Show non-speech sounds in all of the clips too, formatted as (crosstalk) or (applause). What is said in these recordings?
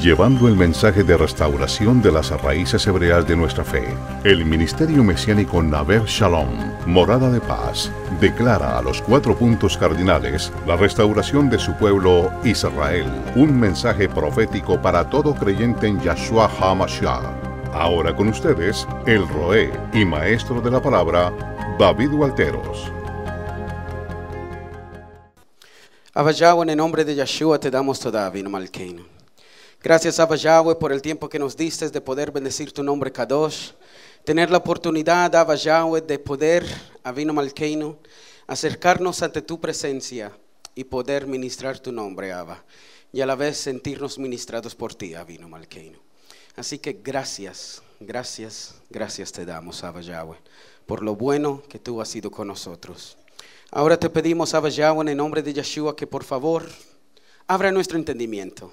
llevando el mensaje de restauración de las raíces hebreas de nuestra fe. El Ministerio Mesiánico Naber Shalom, Morada de Paz, declara a los cuatro puntos cardinales la restauración de su pueblo Israel, un mensaje profético para todo creyente en Yahshua HaMashiach. Ahora con ustedes, el Roé y maestro de la palabra, David Walteros. Abayahu en el nombre de Yahshua te damos toda Malkein. Gracias, Abba Yahweh, por el tiempo que nos diste de poder bendecir tu nombre, Kadosh. Tener la oportunidad, Abba Yahweh, de poder, Avino Malkeino, acercarnos ante tu presencia y poder ministrar tu nombre, Abba. Y a la vez sentirnos ministrados por ti, Avino Malkeino. Así que gracias, gracias, gracias te damos, Abba Yahweh, por lo bueno que tú has sido con nosotros. Ahora te pedimos, Abba Yahweh, en el nombre de Yeshua, que por favor abra nuestro entendimiento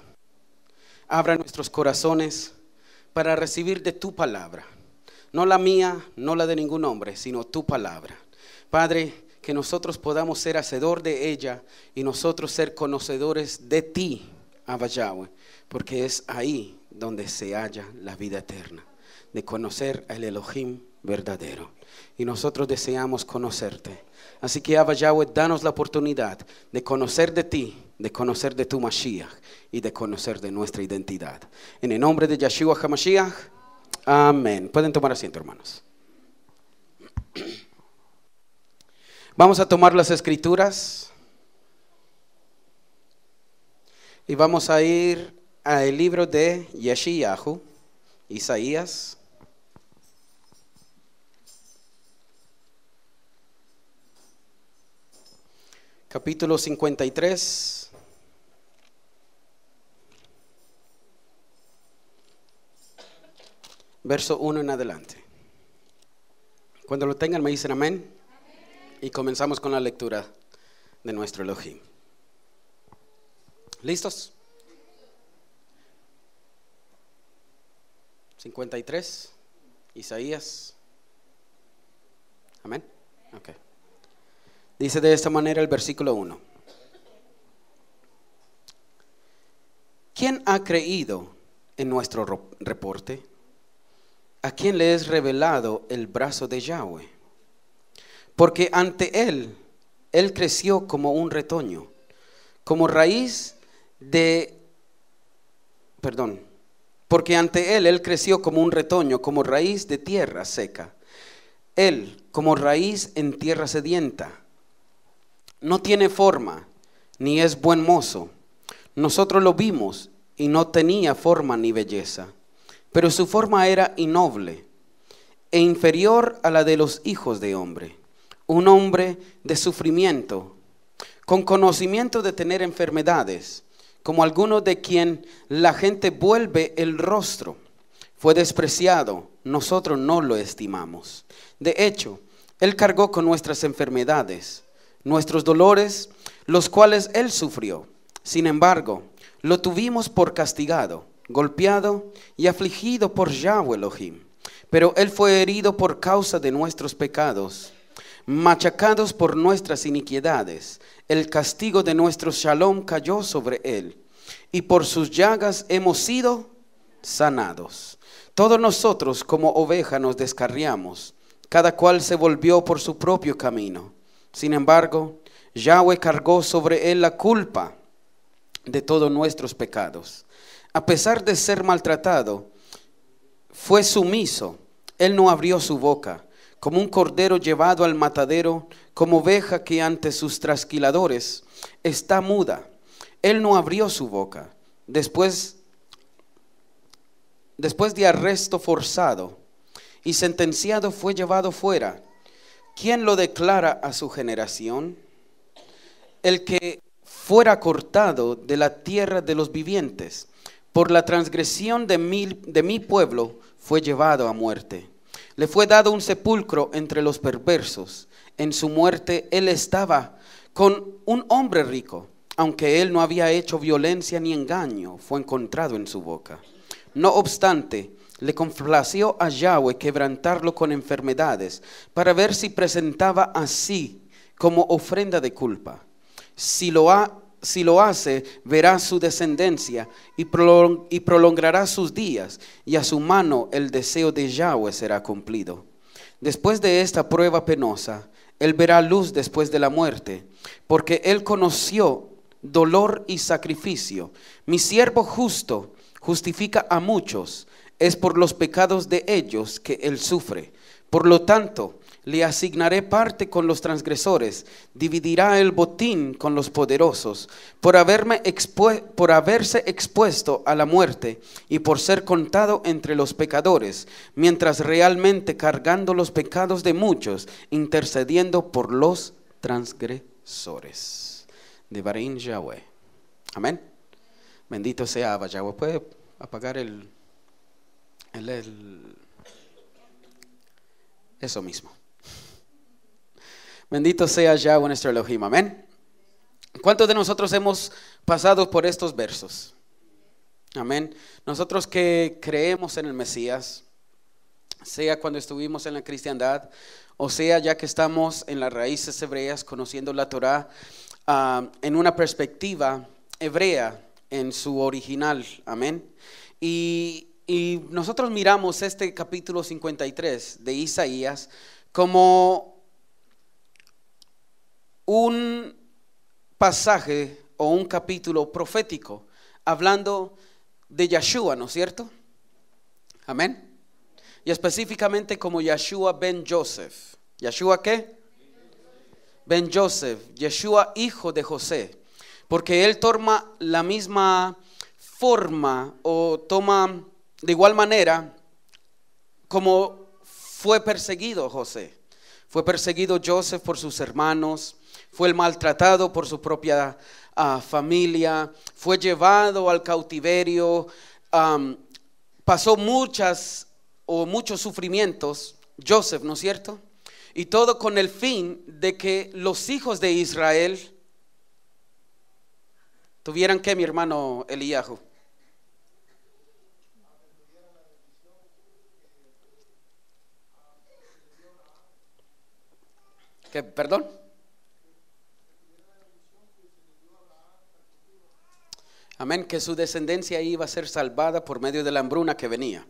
abra nuestros corazones para recibir de tu palabra. No la mía, no la de ningún hombre, sino tu palabra. Padre, que nosotros podamos ser hacedor de ella y nosotros ser conocedores de ti, Abba porque es ahí donde se halla la vida eterna, de conocer al Elohim verdadero. Y nosotros deseamos conocerte. Así que Abba Yahweh, danos la oportunidad de conocer de ti, de conocer de tu Mashiach y de conocer de nuestra identidad. En el nombre de Yeshua HaMashiach, amén. Pueden tomar asiento, hermanos. Vamos a tomar las escrituras y vamos a ir al libro de Yeshiyahu, Isaías capítulo 53. Verso 1 en adelante. Cuando lo tengan me dicen amén. Y comenzamos con la lectura de nuestro Elohim. ¿Listos? 53, Isaías. Amén. Okay. Dice de esta manera el versículo 1. ¿Quién ha creído en nuestro reporte? ¿A quién le es revelado el brazo de Yahweh? Porque ante él, él creció como un retoño, como raíz de... Perdón. Porque ante él, él creció como un retoño, como raíz de tierra seca. Él como raíz en tierra sedienta no tiene forma, ni es buen mozo. Nosotros lo vimos y no tenía forma ni belleza, pero su forma era innoble e inferior a la de los hijos de hombre, un hombre de sufrimiento, con conocimiento de tener enfermedades, como alguno de quien la gente vuelve el rostro. Fue despreciado, nosotros no lo estimamos. De hecho, él cargó con nuestras enfermedades nuestros dolores, los cuales Él sufrió. Sin embargo, lo tuvimos por castigado, golpeado y afligido por Yahweh Elohim. Pero Él fue herido por causa de nuestros pecados, machacados por nuestras iniquidades. El castigo de nuestro shalom cayó sobre Él, y por sus llagas hemos sido sanados. Todos nosotros como oveja nos descarriamos, cada cual se volvió por su propio camino sin embargo, Yahweh cargó sobre él la culpa de todos nuestros pecados. A pesar de ser maltratado, fue sumiso. Él no abrió su boca, como un cordero llevado al matadero, como oveja que ante sus trasquiladores está muda. Él no abrió su boca. Después, después de arresto forzado y sentenciado, fue llevado fuera ¿Quién lo declara a su generación? El que fuera cortado de la tierra de los vivientes. Por la transgresión de mi, de mi pueblo fue llevado a muerte. Le fue dado un sepulcro entre los perversos. En su muerte él estaba con un hombre rico. Aunque él no había hecho violencia ni engaño, fue encontrado en su boca. No obstante, le complació a Yahweh quebrantarlo con enfermedades para ver si presentaba así como ofrenda de culpa. Si lo, si lo hace, verá su descendencia y, y prolongará sus días, y a su mano el deseo de Yahweh será cumplido. Después de esta prueba penosa, él verá luz después de la muerte, porque él conoció dolor y sacrificio. Mi siervo justo justifica a muchos es por los pecados de ellos que él sufre. Por lo tanto, le asignaré parte con los transgresores, dividirá el botín con los poderosos, por, haberme por haberse expuesto a la muerte y por ser contado entre los pecadores, mientras realmente cargando los pecados de muchos, intercediendo por los transgresores. De Barín Yahweh. Amén. Bendito sea Abba ¿Puede apagar el... El, eso mismo. Bendito sea Yahweh nuestro Elohim. Amén. ¿Cuántos de nosotros hemos pasado por estos versos? Amén. Nosotros que creemos en el Mesías, sea cuando estuvimos en la cristiandad, o sea ya que estamos en las raíces hebreas conociendo la Torah, en una perspectiva hebrea, en su original. Amén. Y y nosotros miramos este capítulo 53 de Isaías como un pasaje o un capítulo profético, hablando de Yeshua, ¿no es cierto? Amén. Y específicamente como Yeshua ben Joseph. ¿Yeshua qué? Ben Joseph, Yeshua hijo de José, porque él toma la misma forma o toma de igual manera, como fue perseguido José, fue perseguido Joseph por sus hermanos, fue maltratado por su propia ah, familia, fue llevado al cautiverio, pasó muchas o muchos sufrimientos, Joseph, ¿no es cierto? Y todo con el fin de que los hijos de Israel tuvieran que, mi hermano Eliyahu, ¿Perdón? Amén, que su descendencia iba a ser salvada por medio de la hambruna que venía.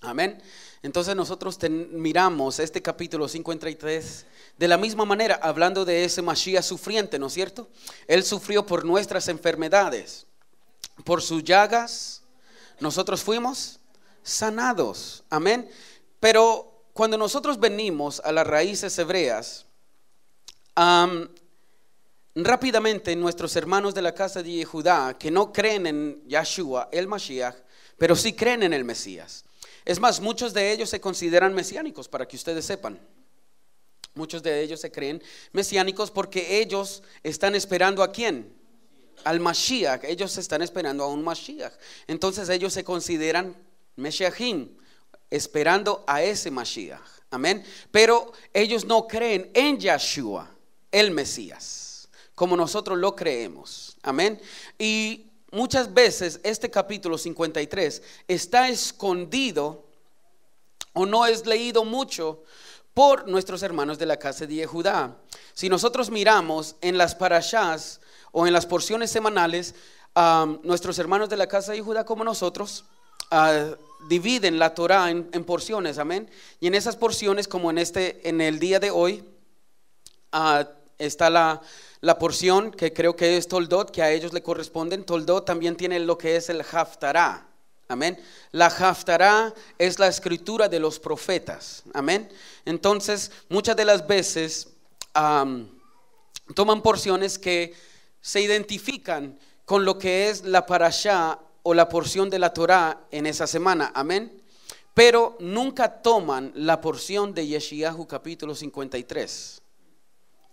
Amén. Entonces nosotros miramos este capítulo 53 de la misma manera, hablando de ese Mashiach sufriente, ¿no es cierto? Él sufrió por nuestras enfermedades, por sus llagas, nosotros fuimos sanados. Amén. Pero cuando nosotros venimos a las raíces hebreas, rápidamente nuestros hermanos de la casa de Judá, que no creen en Yahshua, el Mashiach, pero sí creen en el Mesías. Es más, muchos de ellos se consideran mesiánicos, para que ustedes sepan. Muchos de ellos se creen mesiánicos porque ellos están esperando a quién? Al Mashiach. Ellos están esperando a un Mashiach. Entonces ellos se consideran Meshiachim esperando a ese Mashiach. Amén. Pero ellos no creen en Yeshua, el Mesías, como nosotros lo creemos. Amén. Y muchas veces este capítulo 53 está escondido o no es leído mucho por nuestros hermanos de la casa de Judá. Si nosotros miramos en las parashas o en las porciones semanales, nuestros hermanos de la casa de Judá como nosotros, ah, dividen la Torah en, porciones, amén. Y en esas porciones, como en, este, en el día de hoy, ah, está la, porción que creo que es Toldot, que a ellos le corresponden. Toldot también tiene lo que es el Haftarah. Amén. La Haftarah es la escritura de los profetas. Amén. Entonces, muchas de las veces toman porciones que se identifican con lo que es la parashá o la porción de la Torá en esa semana. Amén. Pero nunca toman la porción de Yeshiahu capítulo 53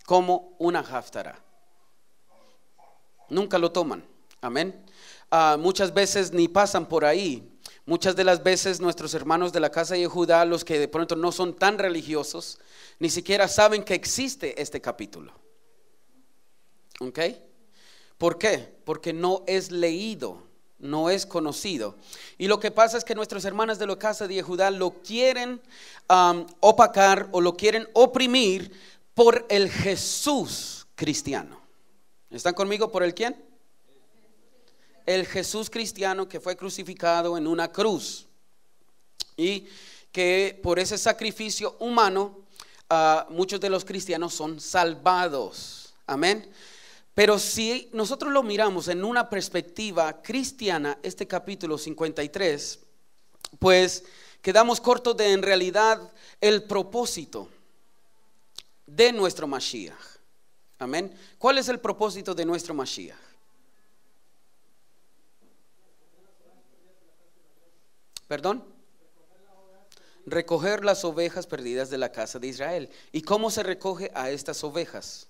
como una haftara. Nunca lo toman. Amén. Ah, muchas veces ni pasan por ahí. Muchas de las veces nuestros hermanos de la casa de Judá, los que de pronto no son tan religiosos, ni siquiera saben que existe este capítulo. ¿Ok? ¿Por qué? Porque no es leído no es conocido. Y lo que pasa es que nuestros hermanos de la casa de Judá lo quieren um, opacar o lo quieren oprimir por el Jesús cristiano. ¿Están conmigo por el quién? El Jesús cristiano que fue crucificado en una cruz y que por ese sacrificio humano uh, muchos de los cristianos son salvados. Amén. Pero si nosotros lo miramos en una perspectiva cristiana, este capítulo 53, pues quedamos cortos de en realidad el propósito de nuestro Mashiach. Amén. ¿Cuál es el propósito de nuestro Mashiach? ¿Perdón? Recoger las ovejas perdidas de la casa de Israel. ¿Y cómo se recoge a estas ovejas?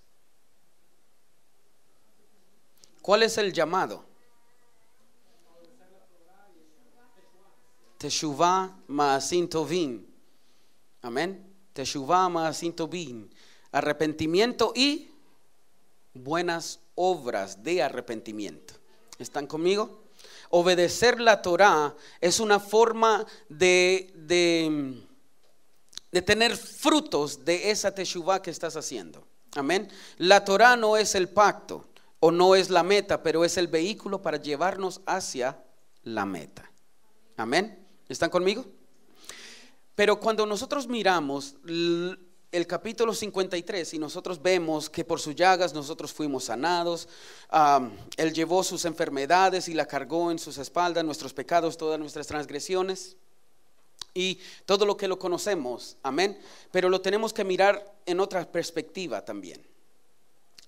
¿Cuál es el llamado? Teshuvah Maasin Tovin. Amén. Teshuvah Maasin Tovin. Arrepentimiento y buenas obras de arrepentimiento. ¿Están conmigo? Obedecer la Torah es una forma de, de, de tener frutos de esa Teshuvah que estás haciendo. Amén. La Torah no es el pacto o no es la meta, pero es el vehículo para llevarnos hacia la meta. Amén. ¿Están conmigo? Pero cuando nosotros miramos el capítulo 53 y nosotros vemos que por sus llagas nosotros fuimos sanados, Él llevó sus enfermedades y la cargó en sus espaldas, nuestros pecados, todas nuestras transgresiones y todo lo que lo conocemos, amén, pero lo tenemos que mirar en otra perspectiva también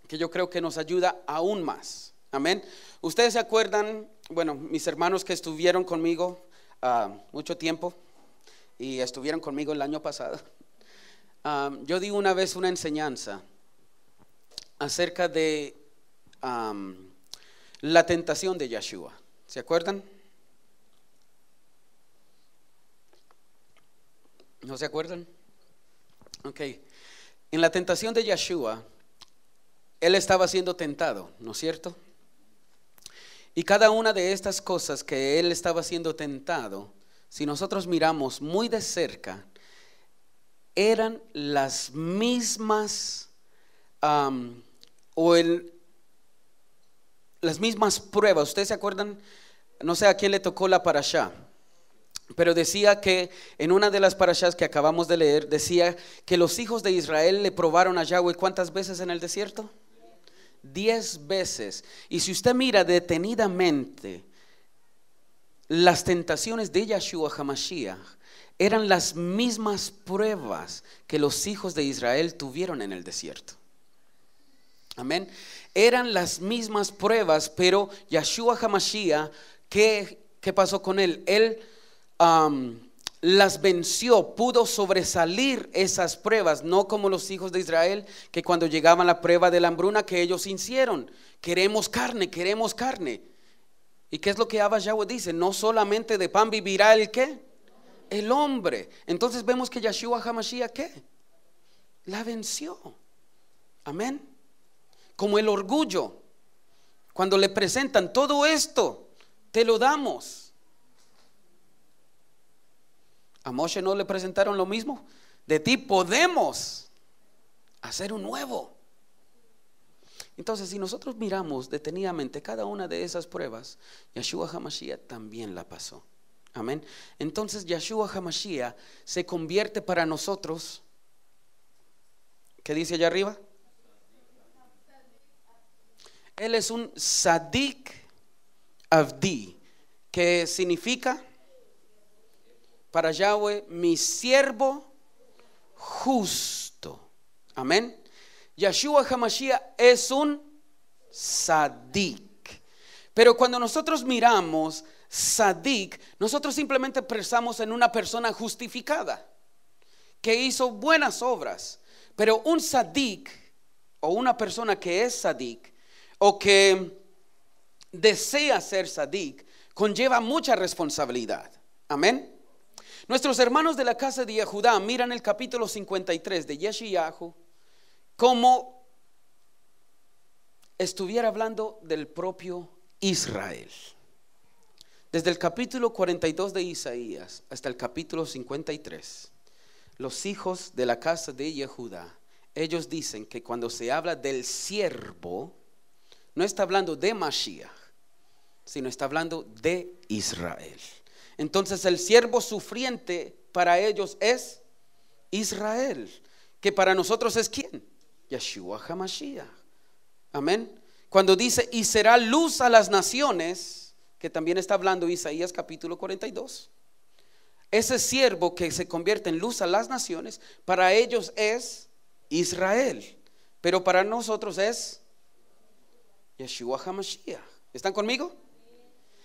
que yo creo que nos ayuda aún más. Amén. Ustedes se acuerdan, bueno, mis hermanos que estuvieron conmigo ah, mucho tiempo y estuvieron conmigo el año pasado. Ah, yo di una vez una enseñanza acerca de la tentación de Yeshua. ¿Se acuerdan? ¿No se acuerdan? Ok. En la tentación de Yeshua, él estaba siendo tentado, ¿no es cierto? Y cada una de estas cosas que él estaba siendo tentado, si nosotros miramos muy de cerca, eran las mismas o las mismas pruebas. ¿Ustedes se acuerdan? No sé a quién le tocó la parashá, pero decía que en una de las parashás que acabamos de leer, decía que los hijos de Israel le probaron a Yahweh cuántas veces en el desierto? diez veces. Y si usted mira detenidamente, las tentaciones de Yahshua Hamashiach eran las mismas pruebas que los hijos de Israel tuvieron en el desierto. Amén. Eran las mismas pruebas, pero Yahshua Hamashiach, ¿qué, qué pasó con él? Él las venció, pudo sobresalir esas pruebas, no como los hijos de Israel que cuando llegaban la prueba de la hambruna que ellos hicieron, queremos carne, queremos carne. ¿Y qué es lo que Abba Yahweh dice? No solamente de pan vivirá el qué? El hombre. Entonces vemos que Yeshua Hamashiach qué? La venció. Amén. Como el orgullo. Cuando le presentan todo esto, te lo damos ¿A Moshe no le presentaron lo mismo? De ti podemos hacer un nuevo. Entonces, si nosotros miramos detenidamente cada una de esas pruebas, Yeshua Hamashiach también la pasó. Amén. Entonces, Yeshua Hamashiach se convierte para nosotros. ¿Qué dice allá arriba? Él es un sadik avdi, que significa para Yahweh mi siervo justo. Amén. Yahshua Hamashiach es un sadik. Pero cuando nosotros miramos sadik, nosotros simplemente pensamos en una persona justificada que hizo buenas obras. Pero un sadik o una persona que es sadik o que desea ser sadik conlleva mucha responsabilidad. Amén. Nuestros hermanos de la casa de Yehudá miran el capítulo 53 de Yeshiyahu como estuviera hablando del propio Israel. Desde el capítulo 42 de Isaías hasta el capítulo 53, los hijos de la casa de Yehudá, ellos dicen que cuando se habla del siervo, no está hablando de Mashiach, sino está hablando de Israel. Entonces el siervo sufriente para ellos es Israel, que para nosotros es quién? Yeshua HaMashiach. Amén. Cuando dice, y será luz a las naciones, que también está hablando Isaías capítulo 42. Ese siervo que se convierte en luz a las naciones, para ellos es Israel, pero para nosotros es Yeshua HaMashiach. ¿Están conmigo?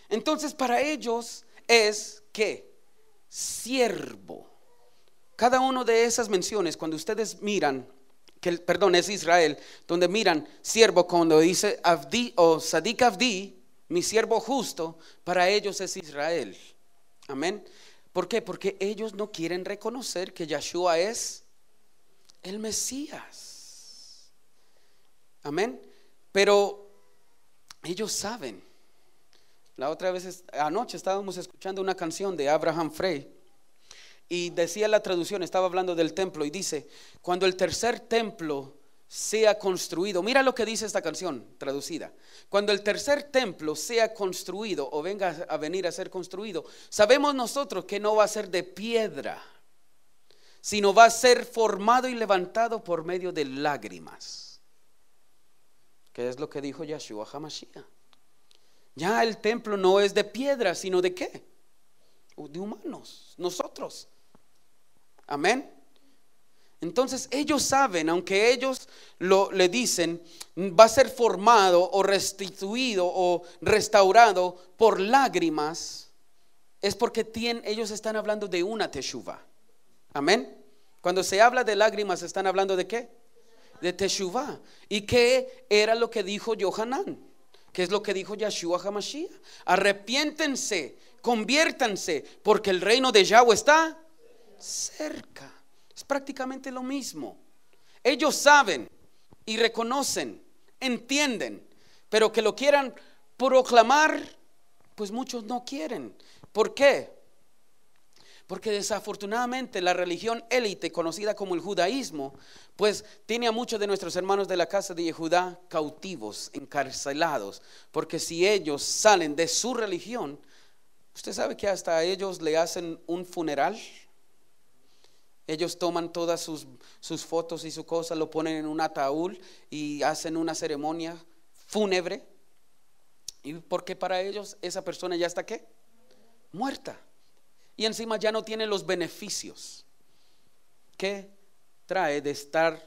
Entonces para ellos es que siervo. Cada una de esas menciones, cuando ustedes miran, que perdón, es Israel, donde miran siervo, cuando dice Avdi o Sadik Avdi, mi siervo justo, para ellos es Israel. Amén. ¿Por qué? Porque ellos no quieren reconocer que Yeshua es el Mesías. Amén. Pero ellos saben la otra vez, anoche estábamos escuchando una canción de Abraham Frey y decía la traducción, estaba hablando del templo y dice, cuando el tercer templo sea construido, mira lo que dice esta canción traducida, cuando el tercer templo sea construido o venga a venir a ser construido, sabemos nosotros que no va a ser de piedra, sino va a ser formado y levantado por medio de lágrimas, que es lo que dijo Yahshua Hamashiach. Ya el templo no es de piedra, sino de qué? De humanos, nosotros. Amén. Entonces ellos saben, aunque ellos le dicen, va a ser formado o restituido o restaurado por lágrimas, es porque tienen, ellos están hablando de una teshuva. Amén. Cuando se habla de lágrimas, están hablando de qué? De teshuva. ¿Y qué era lo que dijo Johanán? que es lo que dijo Yahshua HaMashiach. Arrepiéntense, conviértanse, porque el reino de Yahweh está cerca. Es prácticamente lo mismo. Ellos saben y reconocen, entienden, pero que lo quieran proclamar, pues muchos no quieren. ¿Por qué? Porque desafortunadamente la religión élite, conocida como el judaísmo, pues tiene a muchos de nuestros hermanos de la casa de Judá cautivos, encarcelados. Porque si ellos salen de su religión, usted sabe que hasta ellos le hacen un funeral. Ellos toman todas sus, fotos y su cosa, lo ponen en un ataúd y hacen una ceremonia fúnebre. Y porque para ellos esa persona ya está qué? Muerta. Y encima ya no tiene los beneficios que trae de estar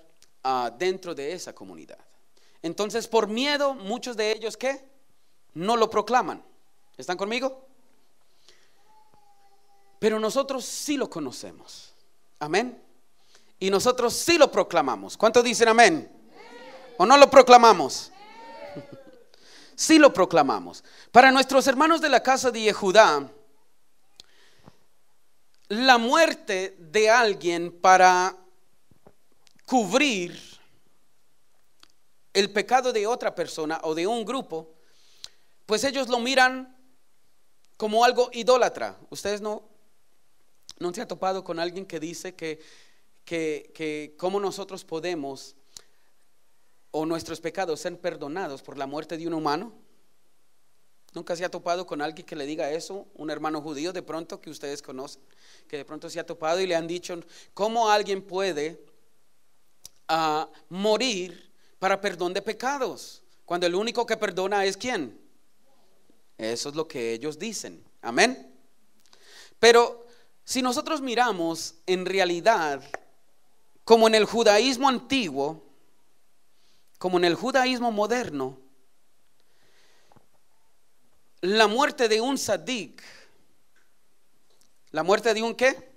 ah, dentro de esa comunidad. Entonces, por miedo, muchos de ellos que no lo proclaman. ¿Están conmigo? Pero nosotros sí lo conocemos. Amén. Y nosotros sí lo proclamamos. ¿Cuántos dicen amén? ¿O no lo proclamamos? (laughs) Sí lo proclamamos. Para nuestros hermanos de la casa de Yehudá, la muerte de alguien para cubrir el pecado de otra persona o de un grupo, pues ellos lo miran como algo idólatra. ¿Ustedes no, no se han topado con alguien que dice que, que, que cómo nosotros podemos o nuestros pecados ser perdonados por la muerte de un humano? Nunca se ha topado con alguien que le diga eso, un hermano judío de pronto que ustedes conocen, que de pronto se ha topado y le han dicho, ¿cómo alguien puede ah, morir para perdón de pecados? Cuando el único que perdona es quién. Eso es lo que ellos dicen. Amén. Pero si nosotros miramos en realidad, como en el judaísmo antiguo, como en el judaísmo moderno, la muerte de un sadik. ¿La muerte de un qué?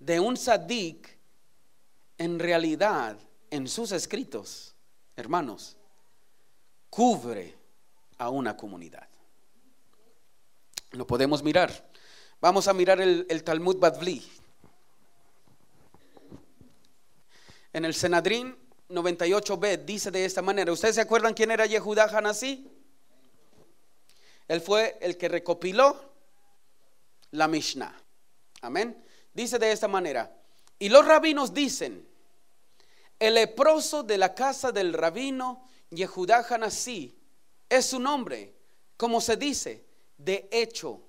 De un sadik, en realidad, en sus escritos, hermanos, cubre a una comunidad. Lo podemos mirar. Vamos a mirar el, Talmud Badvli. En el Senadrín 98b dice de esta manera, ¿ustedes se acuerdan quién era Yehudá Hanasi él fue el que recopiló la Mishnah. Amén. Dice de esta manera, y los rabinos dicen, el leproso de la casa del rabino Yehudá Hanasí es su nombre, como se dice, de hecho,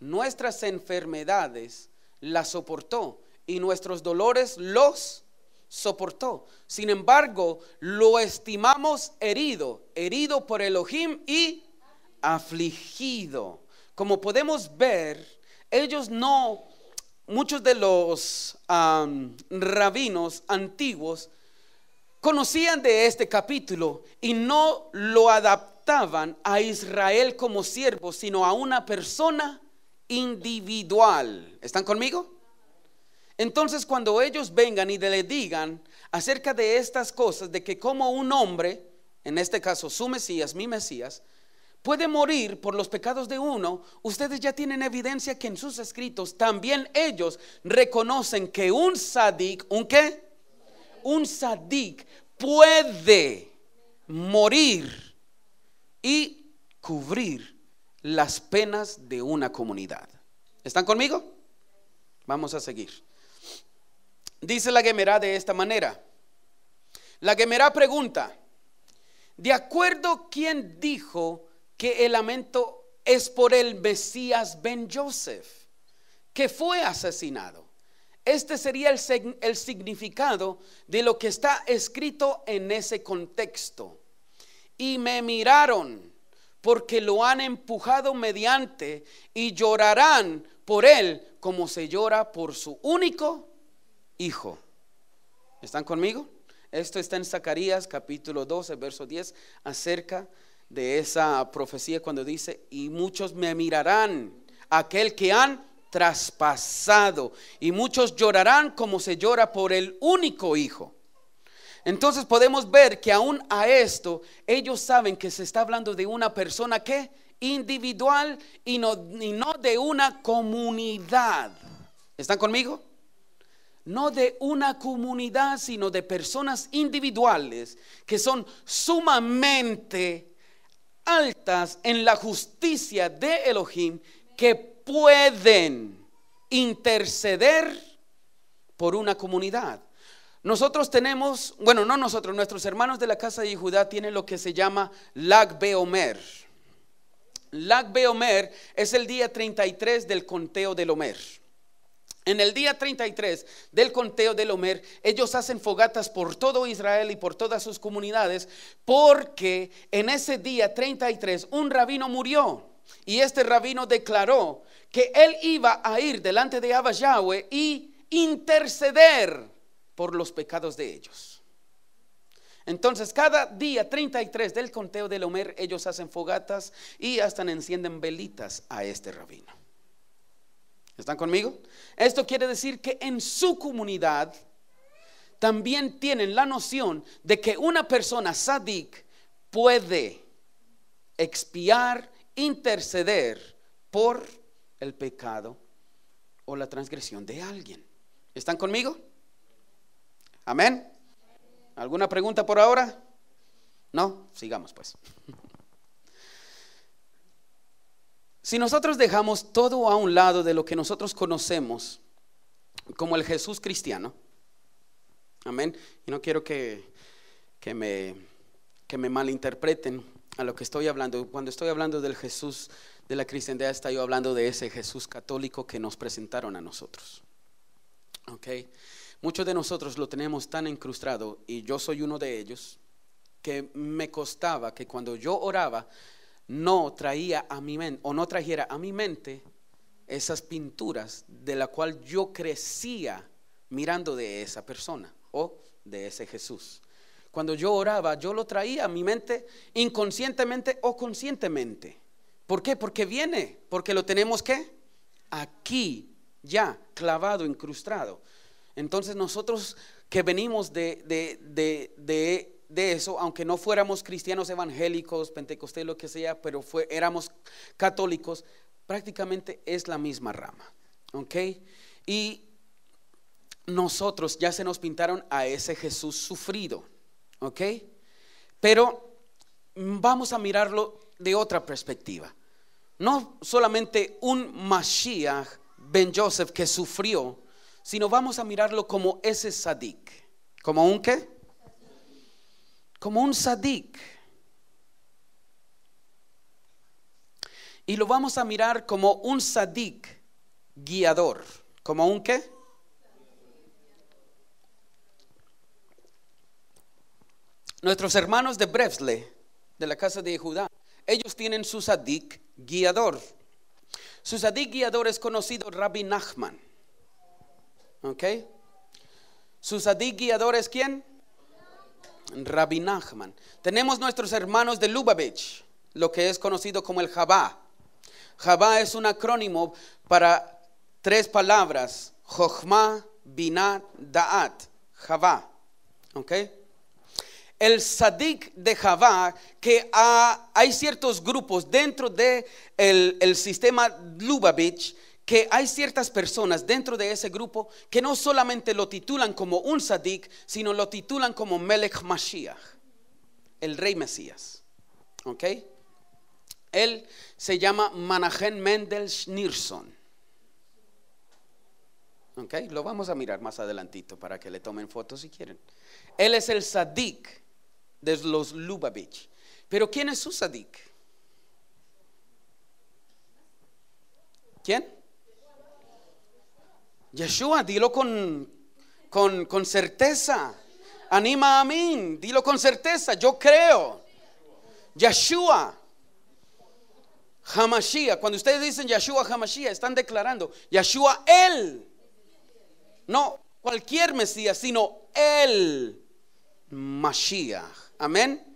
nuestras enfermedades las soportó y nuestros dolores los soportó. Sin embargo, lo estimamos herido, herido por Elohim y afligido. Como podemos ver, ellos no, muchos de los rabinos antiguos conocían de este capítulo y no lo adaptaban a Israel como siervo, sino a una persona individual. ¿Están conmigo? Entonces cuando ellos vengan y le digan acerca de estas cosas, de que como un hombre, en este caso su Mesías, mi Mesías, puede morir por los pecados de uno, ustedes ya tienen evidencia que en sus escritos también ellos reconocen que un sadik, ¿un qué? Un sadik puede morir y cubrir las penas de una comunidad. ¿Están conmigo? Vamos a seguir. Dice la Gemera de esta manera. La Gemera pregunta, ¿de acuerdo quién dijo que el lamento es por el Mesías Ben Joseph, que fue asesinado. Este sería el, significado de lo que está escrito en ese contexto. Y me miraron porque lo han empujado mediante y llorarán por él como se llora por su único hijo. ¿Están conmigo? Esto está en Zacarías capítulo 12, verso 10, acerca de de esa profecía cuando dice, y muchos me mirarán, aquel que han traspasado, y muchos llorarán como se llora por el único hijo. Entonces podemos ver que aún a esto ellos saben que se está hablando de una persona que individual y no, y no de una comunidad. ¿Están conmigo? no de una comunidad, sino de personas individuales que son sumamente altas en la justicia de Elohim que pueden interceder por una comunidad. Nosotros tenemos, bueno, no nosotros, nuestros hermanos de la casa de Judá tienen lo que se llama Lag Beomer. Lag Beomer es el día 33 del conteo del Omer. En el día 33 del conteo del Omer, ellos hacen fogatas por todo Israel y por todas sus comunidades, porque en ese día 33 un rabino murió. Y este rabino declaró que él iba a ir delante de Abba Yahweh y interceder por los pecados de ellos. Entonces, cada día 33 del conteo del Omer, ellos hacen fogatas y hasta encienden velitas a este rabino. ¿Están conmigo? Esto quiere decir que en su comunidad también tienen la noción de que una persona sadic puede expiar, interceder por el pecado o la transgresión de alguien. ¿Están conmigo? Amén. ¿Alguna pregunta por ahora? No, sigamos pues. (laughs) Si nosotros dejamos todo a un lado de lo que nosotros conocemos como el Jesús cristiano, amén, y no quiero que, me, que me malinterpreten a lo que estoy hablando, cuando estoy hablando del Jesús de la cristiandad, estoy hablando de ese Jesús católico que nos presentaron a nosotros. Muchos de nosotros lo tenemos tan incrustado, y yo soy uno de ellos, que me costaba que cuando yo oraba, no traía a mi mente o no trajera a mi mente esas pinturas de la cual yo crecía mirando de esa persona o de ese Jesús. Cuando yo oraba, yo lo traía a mi mente inconscientemente o conscientemente. ¿Por qué? Porque viene, porque lo tenemos que aquí, ya, clavado, incrustado. Entonces nosotros que venimos de, de, de, de de eso, aunque no fuéramos cristianos evangélicos, pentecostés, lo que sea, pero fue, éramos católicos, prácticamente es la misma rama. ¿Ok? Y nosotros ya se nos pintaron a ese Jesús sufrido. ¿Ok? Pero vamos a mirarlo de otra perspectiva. No solamente un Mashiach, Ben Joseph, que sufrió, sino vamos a mirarlo como ese Sadik. ¿Como un qué? como un sadik. Y lo vamos a mirar como un sadik guiador. ¿Como un qué? Nuestros hermanos de Brevsle, de la casa de Judá, ellos tienen su sadik guiador. Su sadik guiador es conocido Rabbi Nachman. ¿Ok? Su sadik guiador es quién? Rabbi Nachman. Tenemos nuestros hermanos de Lubavitch, lo que es conocido como el Jabá. Jabá es un acrónimo para tres palabras: Jochma, Binat, Da'at. Jabá. ¿Ok? El Sadik de Jabá, que hay ciertos grupos dentro del de el sistema Lubavitch que hay ciertas personas dentro de ese grupo que no solamente lo titulan como un sadik, sino lo titulan como Melech Mashiach, el rey Mesías. ¿Ok? Él se llama Manahen Mendel Schneerson. ¿Ok? Lo vamos a mirar más adelantito para que le tomen fotos si quieren. Él es el sadik de los Lubavitch. Pero ¿quién es su sadik? ¿Quién? Yeshua, dilo con, con, certeza. Anima a mí, dilo con certeza. Yo creo. Yeshua. Hamashia. Cuando ustedes dicen Yeshua Hamashia, están declarando Yeshua Él. No cualquier Mesías, sino Él, Mashiach. Amén.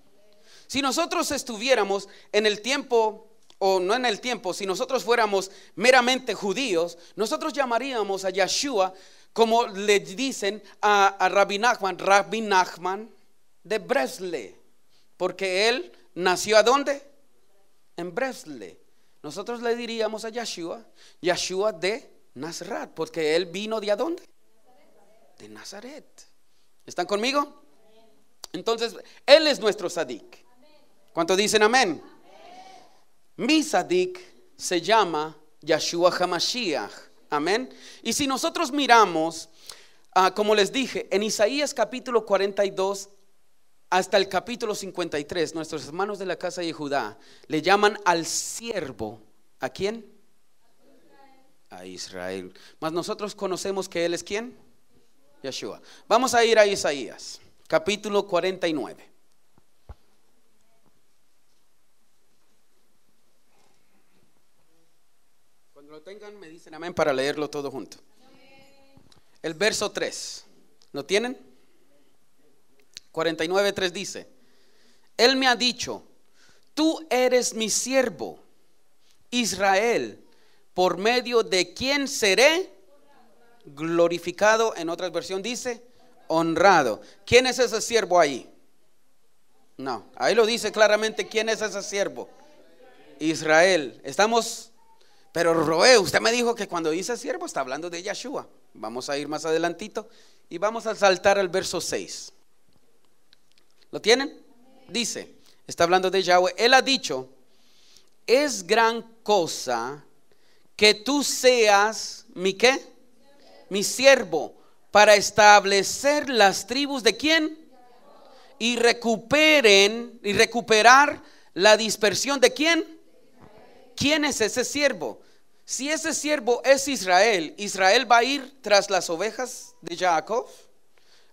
Si nosotros estuviéramos en el tiempo o no en el tiempo, si nosotros fuéramos meramente judíos, nosotros llamaríamos a Yeshua, como le dicen a, a Rabbi Nachman, Rabbi Nachman de Bresle, porque él nació a dónde? En Bresle. Nosotros le diríamos a Yeshua, Yeshua de Nazaret, porque él vino de a dónde? De Nazaret. ¿Están conmigo? Entonces, él es nuestro sadik. ¿Cuánto dicen amén? Misadik se llama Yeshua Hamashiach. Amén. Y si nosotros miramos, ah, como les dije, en Isaías capítulo 42 hasta el capítulo 53, nuestros hermanos de la casa de Judá le llaman al siervo. ¿A quién? A Israel. Mas nosotros conocemos que Él es quién? Yeshua. Vamos a ir a Isaías, capítulo 49. lo tengan, me dicen amén para leerlo todo junto. El verso 3. ¿Lo tienen? 49.3 dice, Él me ha dicho, tú eres mi siervo, Israel, por medio de quien seré glorificado. En otra versión dice, honrado. ¿Quién es ese siervo ahí? No, ahí lo dice claramente quién es ese siervo. Israel. ¿Estamos pero Roe, usted me dijo que cuando dice siervo está hablando de Yahshua. Vamos a ir más adelantito y vamos a saltar al verso 6. ¿Lo tienen? Dice, está hablando de Yahweh. Él ha dicho, es gran cosa que tú seas mi qué? Mi siervo para establecer las tribus de quién? Y recuperen y recuperar la dispersión de quién? quién es ese siervo. Si ese siervo es Israel, ¿Israel va a ir tras las ovejas de Jacob?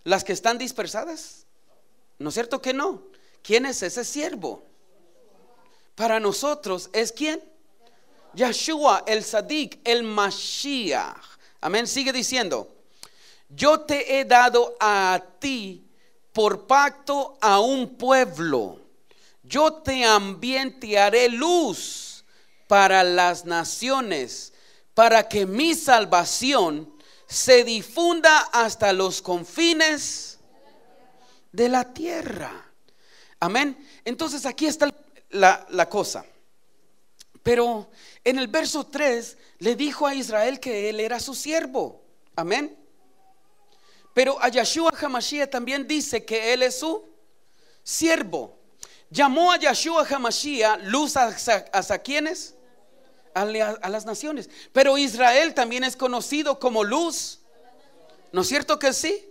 ¿Las que están dispersadas? ¿No es cierto que no? ¿Quién es ese siervo? Para nosotros es quién? Yeshua, el Sadik, el Mashiach. Amén. Sigue diciendo: Yo te he dado a ti por pacto a un pueblo. Yo te ambientearé luz para las naciones, para que mi salvación se difunda hasta los confines de la tierra. Amén. Entonces aquí está la, cosa. Pero en el verso 3 le dijo a Israel que él era su siervo. Amén. Pero a Yahshua Hamashiach también dice que él es su siervo. Llamó a Yahshua Hamashiach luz a, quienes? a, las naciones. Pero Israel también es conocido como luz. ¿No es cierto que sí?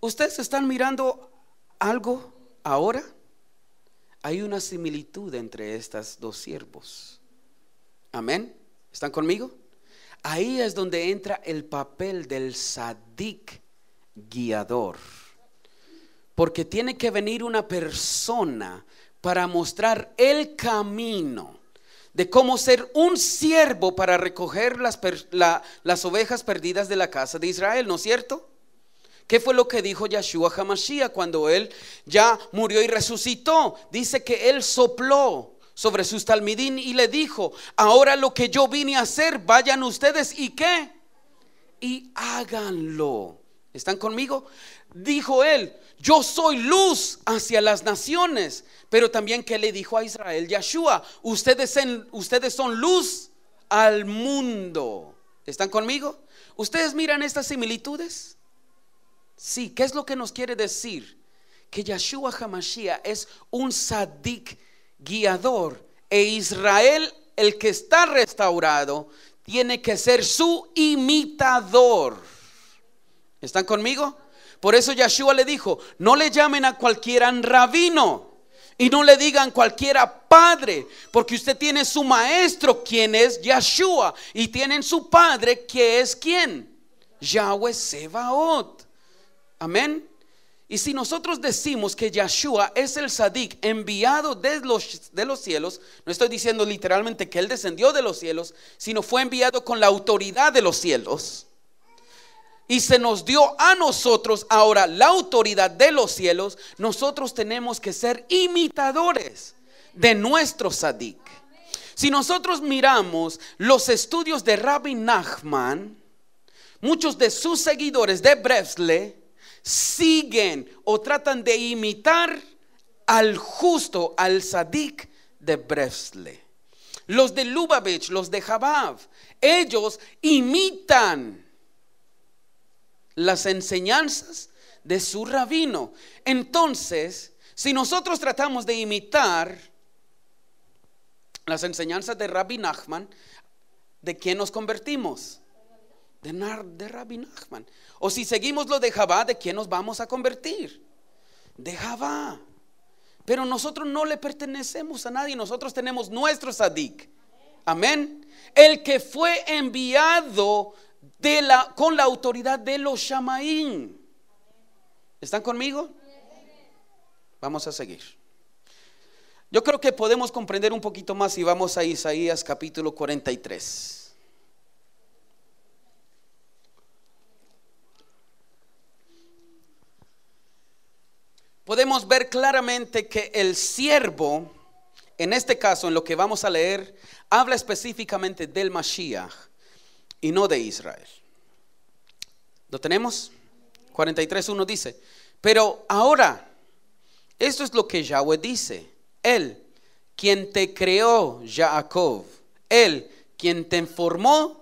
¿Ustedes están mirando algo ahora? Hay una similitud entre estas dos siervos. Amén. ¿Están conmigo? Ahí es donde entra el papel del sadik guiador. Porque tiene que venir una persona para mostrar el camino de cómo ser un siervo para recoger las, las ovejas perdidas de la casa de Israel, ¿no es cierto? ¿Qué fue lo que dijo Yahshua Hamashiach cuando él ya murió y resucitó? Dice que él sopló sobre sus talmidín y le dijo, ahora lo que yo vine a hacer, vayan ustedes y qué? Y háganlo. ¿Están conmigo? Dijo él, yo soy luz hacia las naciones. Pero también que le dijo a Israel, Yeshua, ustedes, son luz al mundo. ¿Están conmigo? ¿Ustedes miran estas similitudes? Sí, ¿qué es lo que nos quiere decir? Que Yeshua Hamashiach es un sadik guiador e Israel, el que está restaurado, tiene que ser su imitador. ¿Están conmigo? Por eso Yeshua le dijo, no le llamen a cualquiera rabino y no le digan cualquiera padre, porque usted tiene su maestro, quien es Yeshua, y tienen su padre, que es quien? Yahweh Sebaot. Amén. Y si nosotros decimos que Yeshua es el Sadik enviado de los, de los cielos, no estoy diciendo literalmente que él descendió de los cielos, sino fue enviado con la autoridad de los cielos y se nos dio a nosotros ahora la autoridad de los cielos, nosotros tenemos que ser imitadores de nuestro Sadik. Si nosotros miramos los estudios de Rabbi Nachman, muchos de sus seguidores de Bresle siguen o tratan de imitar al justo, al Sadik de Bresle. Los de Lubavitch, los de Jabab, ellos imitan las enseñanzas de su rabino. Entonces, si nosotros tratamos de imitar las enseñanzas de Rabbi Nachman, ¿de quién nos convertimos? De, de Rabbi Nachman. O si seguimos lo de Jabá, ¿de quién nos vamos a convertir? De Jabá. Pero nosotros no le pertenecemos a nadie, nosotros tenemos nuestro Sadik. Amén. El que fue enviado de la, con la autoridad de los Shamaín. ¿Están conmigo? Vamos a seguir. Yo creo que podemos comprender un poquito más si vamos a Isaías capítulo 43. podemos ver claramente que el siervo, en este caso, en lo que vamos a leer, habla específicamente del Mashiach, y no de Israel. ¿Lo tenemos? 43.1 dice, pero ahora, esto es lo que Yahweh dice, Él, quien te creó Jacob, Él, quien te formó.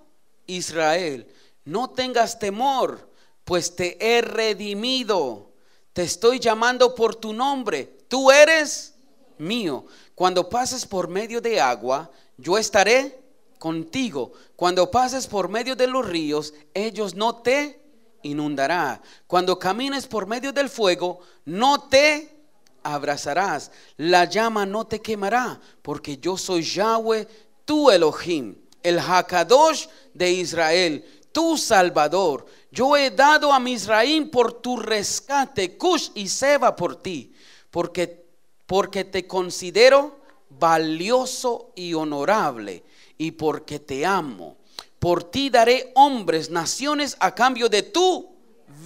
Israel, no tengas temor, pues te he redimido, te estoy llamando por tu nombre, tú eres mío. Cuando pases por medio de agua, yo estaré contigo. Cuando pases por medio de los ríos, ellos no te inundará. Cuando camines por medio del fuego, no te abrazarás. La llama no te quemará, porque yo soy Yahweh, tu Elohim, el Hakadosh de Israel, tu Salvador. Yo he dado a Israel por tu rescate, Cush y Seba por ti, porque, porque te considero valioso y honorable y porque te amo. Por ti daré hombres, naciones a cambio de tu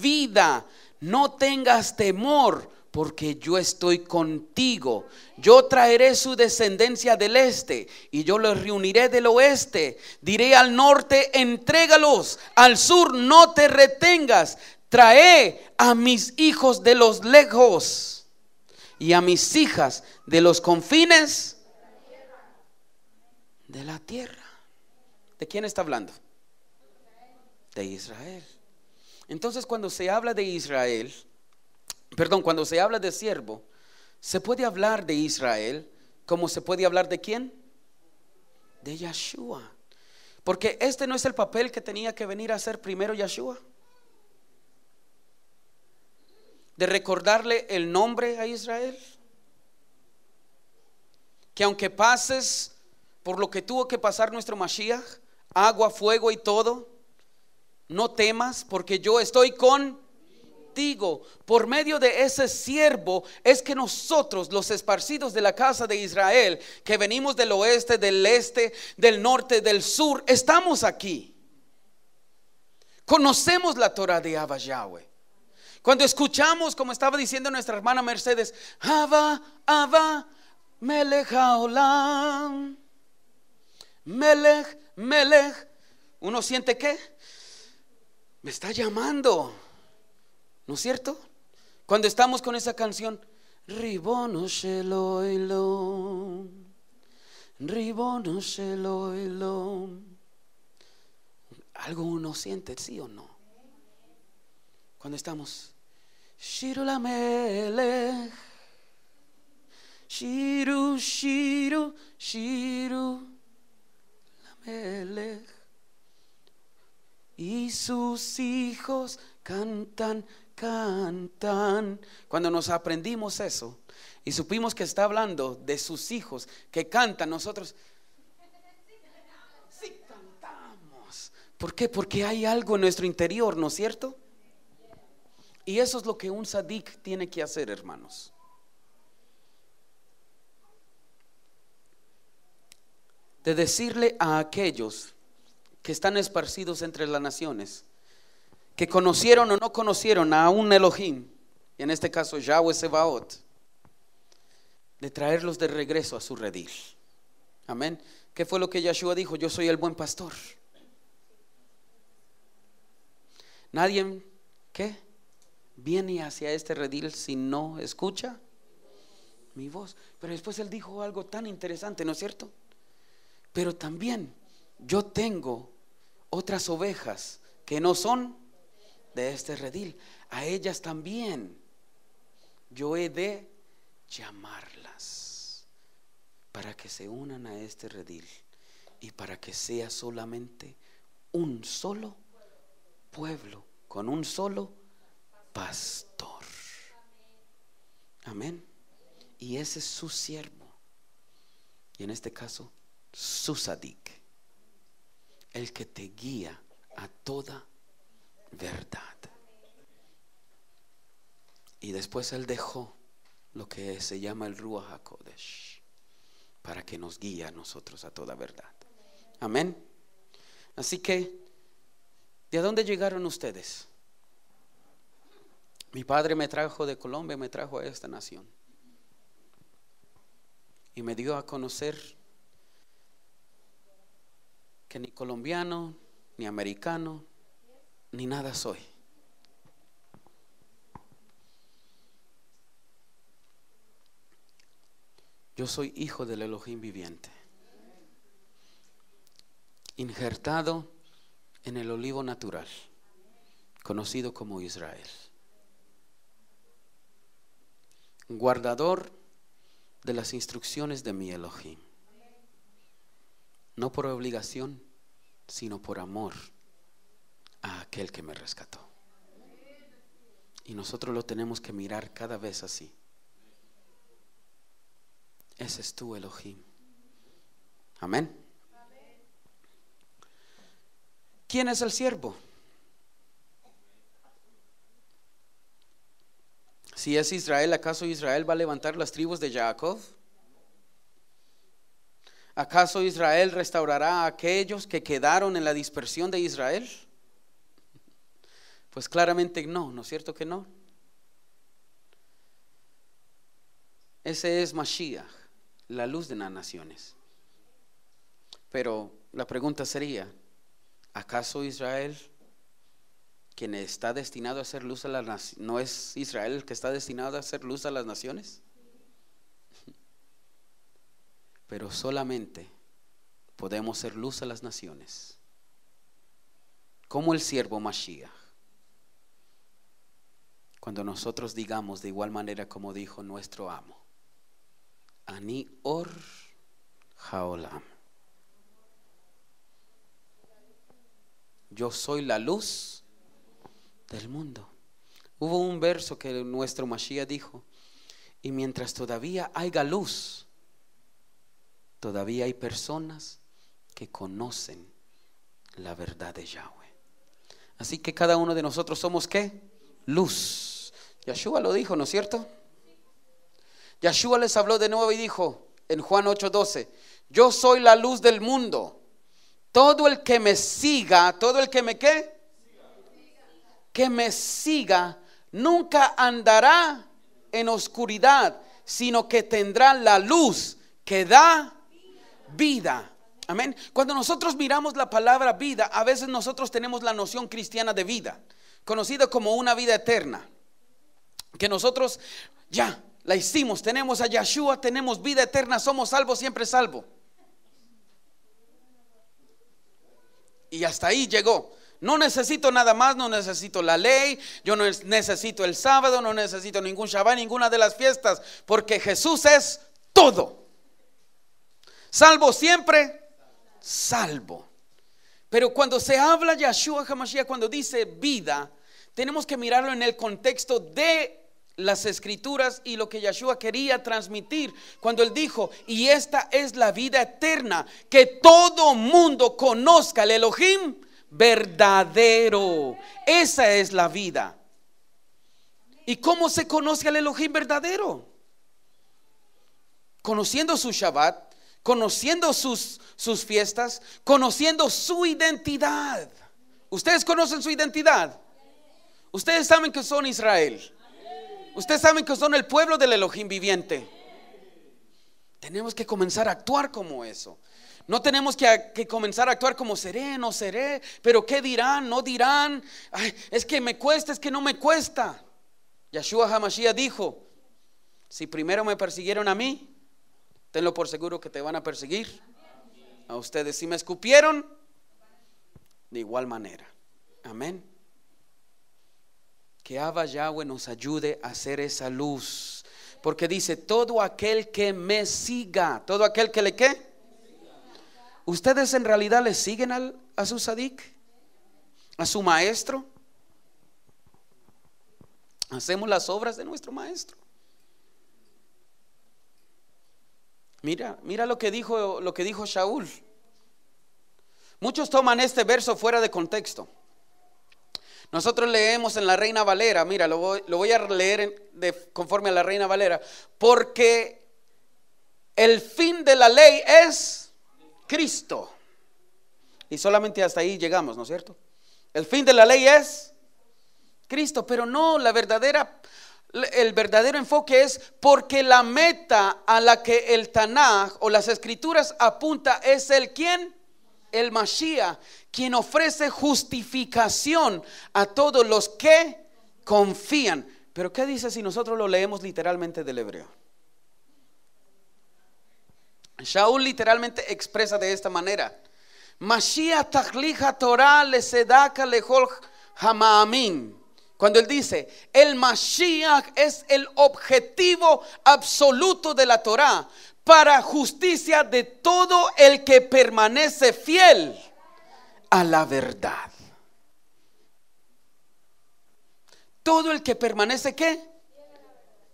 vida. No tengas temor, porque yo estoy contigo. Yo traeré su descendencia del este y yo los reuniré del oeste. Diré al norte, entrégalos, al sur no te retengas. Trae a mis hijos de los lejos y a mis hijas de los confines de la tierra. ¿De quién está hablando? De Israel. Entonces cuando se habla de Israel, perdón, cuando se habla de siervo, se puede hablar de Israel como se puede hablar de quién? De Yeshua. Porque este no es el papel que tenía que venir a hacer primero Yeshua. De recordarle el nombre a Israel. Que aunque pases por lo que tuvo que pasar nuestro Mashiach, agua, fuego y todo, no temas porque yo estoy contigo. Por medio de ese siervo es que nosotros, los esparcidos de la casa de Israel, que venimos del oeste, del este, del norte, del sur, estamos aquí. Conocemos la Torah de Abba Yahweh. Cuando escuchamos, como estaba diciendo nuestra hermana Mercedes, Abba, Abba, olam. Melech, Melech. Uno siente que me está llamando, ¿no es cierto? Cuando estamos con esa canción, Ribono Sheloilom, Ribono Algo uno siente, ¿sí o no? Cuando estamos, melech, Shiru, Shiru, Shiru. Y sus hijos cantan, cantan. Cuando nos aprendimos eso y supimos que está hablando de sus hijos que cantan, nosotros sí cantamos. ¿Por qué? Porque hay algo en nuestro interior, ¿no es cierto? Y eso es lo que un sadik tiene que hacer, hermanos. de decirle a aquellos que están esparcidos entre las naciones, que conocieron o no conocieron a un Elohim, y en este caso Yahweh Sebaot, de traerlos de regreso a su redil. Amén. ¿Qué fue lo que Yeshua dijo? Yo soy el buen pastor. Nadie, ¿qué? Viene hacia este redil si no escucha mi voz. Pero después él dijo algo tan interesante, ¿no es cierto? Pero también yo tengo otras ovejas que no son de este redil. A ellas también yo he de llamarlas para que se unan a este redil y para que sea solamente un solo pueblo con un solo pastor. Amén. Y ese es su siervo. Y en este caso, Susadik, el que te guía a toda verdad. Y después él dejó lo que se llama el Ruach HaKodesh para que nos guíe a nosotros a toda verdad. Amén. Así que, ¿de dónde llegaron ustedes? Mi padre me trajo de Colombia, me trajo a esta nación y me dio a conocer que ni colombiano, ni americano, ni nada soy. Yo soy hijo del Elohim viviente, injertado en el olivo natural, conocido como Israel, guardador de las instrucciones de mi Elohim no por obligación, sino por amor a aquel que me rescató. Y nosotros lo tenemos que mirar cada vez así. Ese es tu Elohim. Amén. ¿Quién es el siervo? Si es Israel, ¿acaso Israel va a levantar las tribus de Jacob? ¿Acaso Israel restaurará a aquellos que quedaron en la dispersión de Israel? Pues claramente no, ¿no es cierto que no? Ese es Mashiach, la luz de las naciones. Pero la pregunta sería, ¿acaso Israel, quien está destinado a hacer luz a las naciones, no es Israel el que está destinado a hacer luz a las naciones? pero solamente podemos ser luz a las naciones, como el siervo Mashiach. Cuando nosotros digamos de igual manera como dijo nuestro amo, Ani Or jaolam Yo soy la luz del mundo. Hubo un verso que nuestro Mashiach dijo, y mientras todavía haya luz, Todavía hay personas que conocen la verdad de Yahweh. Así que cada uno de nosotros somos qué? Luz. Yeshua lo dijo, ¿no es cierto? Yeshua les habló de nuevo y dijo en Juan 8:12, yo soy la luz del mundo. Todo el que me siga, todo el que me qué? Que me siga, nunca andará en oscuridad, sino que tendrá la luz que da vida. Amén. Cuando nosotros miramos la palabra vida, a veces nosotros tenemos la noción cristiana de vida, conocida como una vida eterna. Que nosotros ya la hicimos, tenemos a Yeshua, tenemos vida eterna, somos salvos, siempre salvo. Y hasta ahí llegó. No necesito nada más, no necesito la ley, yo no necesito el sábado, no necesito ningún Shabbat, ninguna de las fiestas, porque Jesús es todo. Salvo siempre, salvo. Pero cuando se habla Yahshua HaMashiach, cuando dice vida, tenemos que mirarlo en el contexto de las escrituras y lo que Yahshua quería transmitir cuando él dijo, y esta es la vida eterna, que todo mundo conozca el Elohim verdadero. Esa es la vida. ¿Y cómo se conoce al Elohim verdadero? Conociendo su Shabbat, conociendo sus, sus fiestas, conociendo su identidad. ¿Ustedes conocen su identidad? Ustedes saben que son Israel. Ustedes saben que son el pueblo del Elohim viviente. Tenemos que comenzar a actuar como eso. No tenemos que, comenzar a actuar como seré, no seré, pero ¿qué dirán? No dirán. es que me cuesta, es que no me cuesta. Yeshua Hamashiach dijo, si primero me persiguieron a mí, Tenlo por seguro que te van a perseguir. A ustedes, si me escupieron, de igual manera. Amén. Que Abba Yahweh nos ayude a hacer esa luz. Porque dice, todo aquel que me siga, todo aquel que le qué. ¿Ustedes en realidad le siguen al, a su sadik? ¿A su maestro? Hacemos las obras de nuestro maestro. Mira, mira lo que dijo, lo que dijo Shaul. Muchos toman este verso fuera de contexto. Nosotros leemos en la Reina Valera, mira, lo voy, a leer de, conforme a la Reina Valera, porque el fin de la ley es Cristo. Y solamente hasta ahí llegamos, ¿no es cierto? El fin de la ley es Cristo, pero no, la verdadera el verdadero enfoque es porque la meta a la que el Tanaj o las escrituras apunta es el quién, el Mashiach, quien ofrece justificación a todos los que confían. Pero ¿qué dice si nosotros lo leemos literalmente del hebreo? Shaul literalmente expresa de esta manera. Mashiach tachlija Torah le sedaka lejol cuando él dice, el Mashiach es el objetivo absoluto de la Torah para justicia de todo el que permanece fiel a la verdad. Todo el que permanece qué?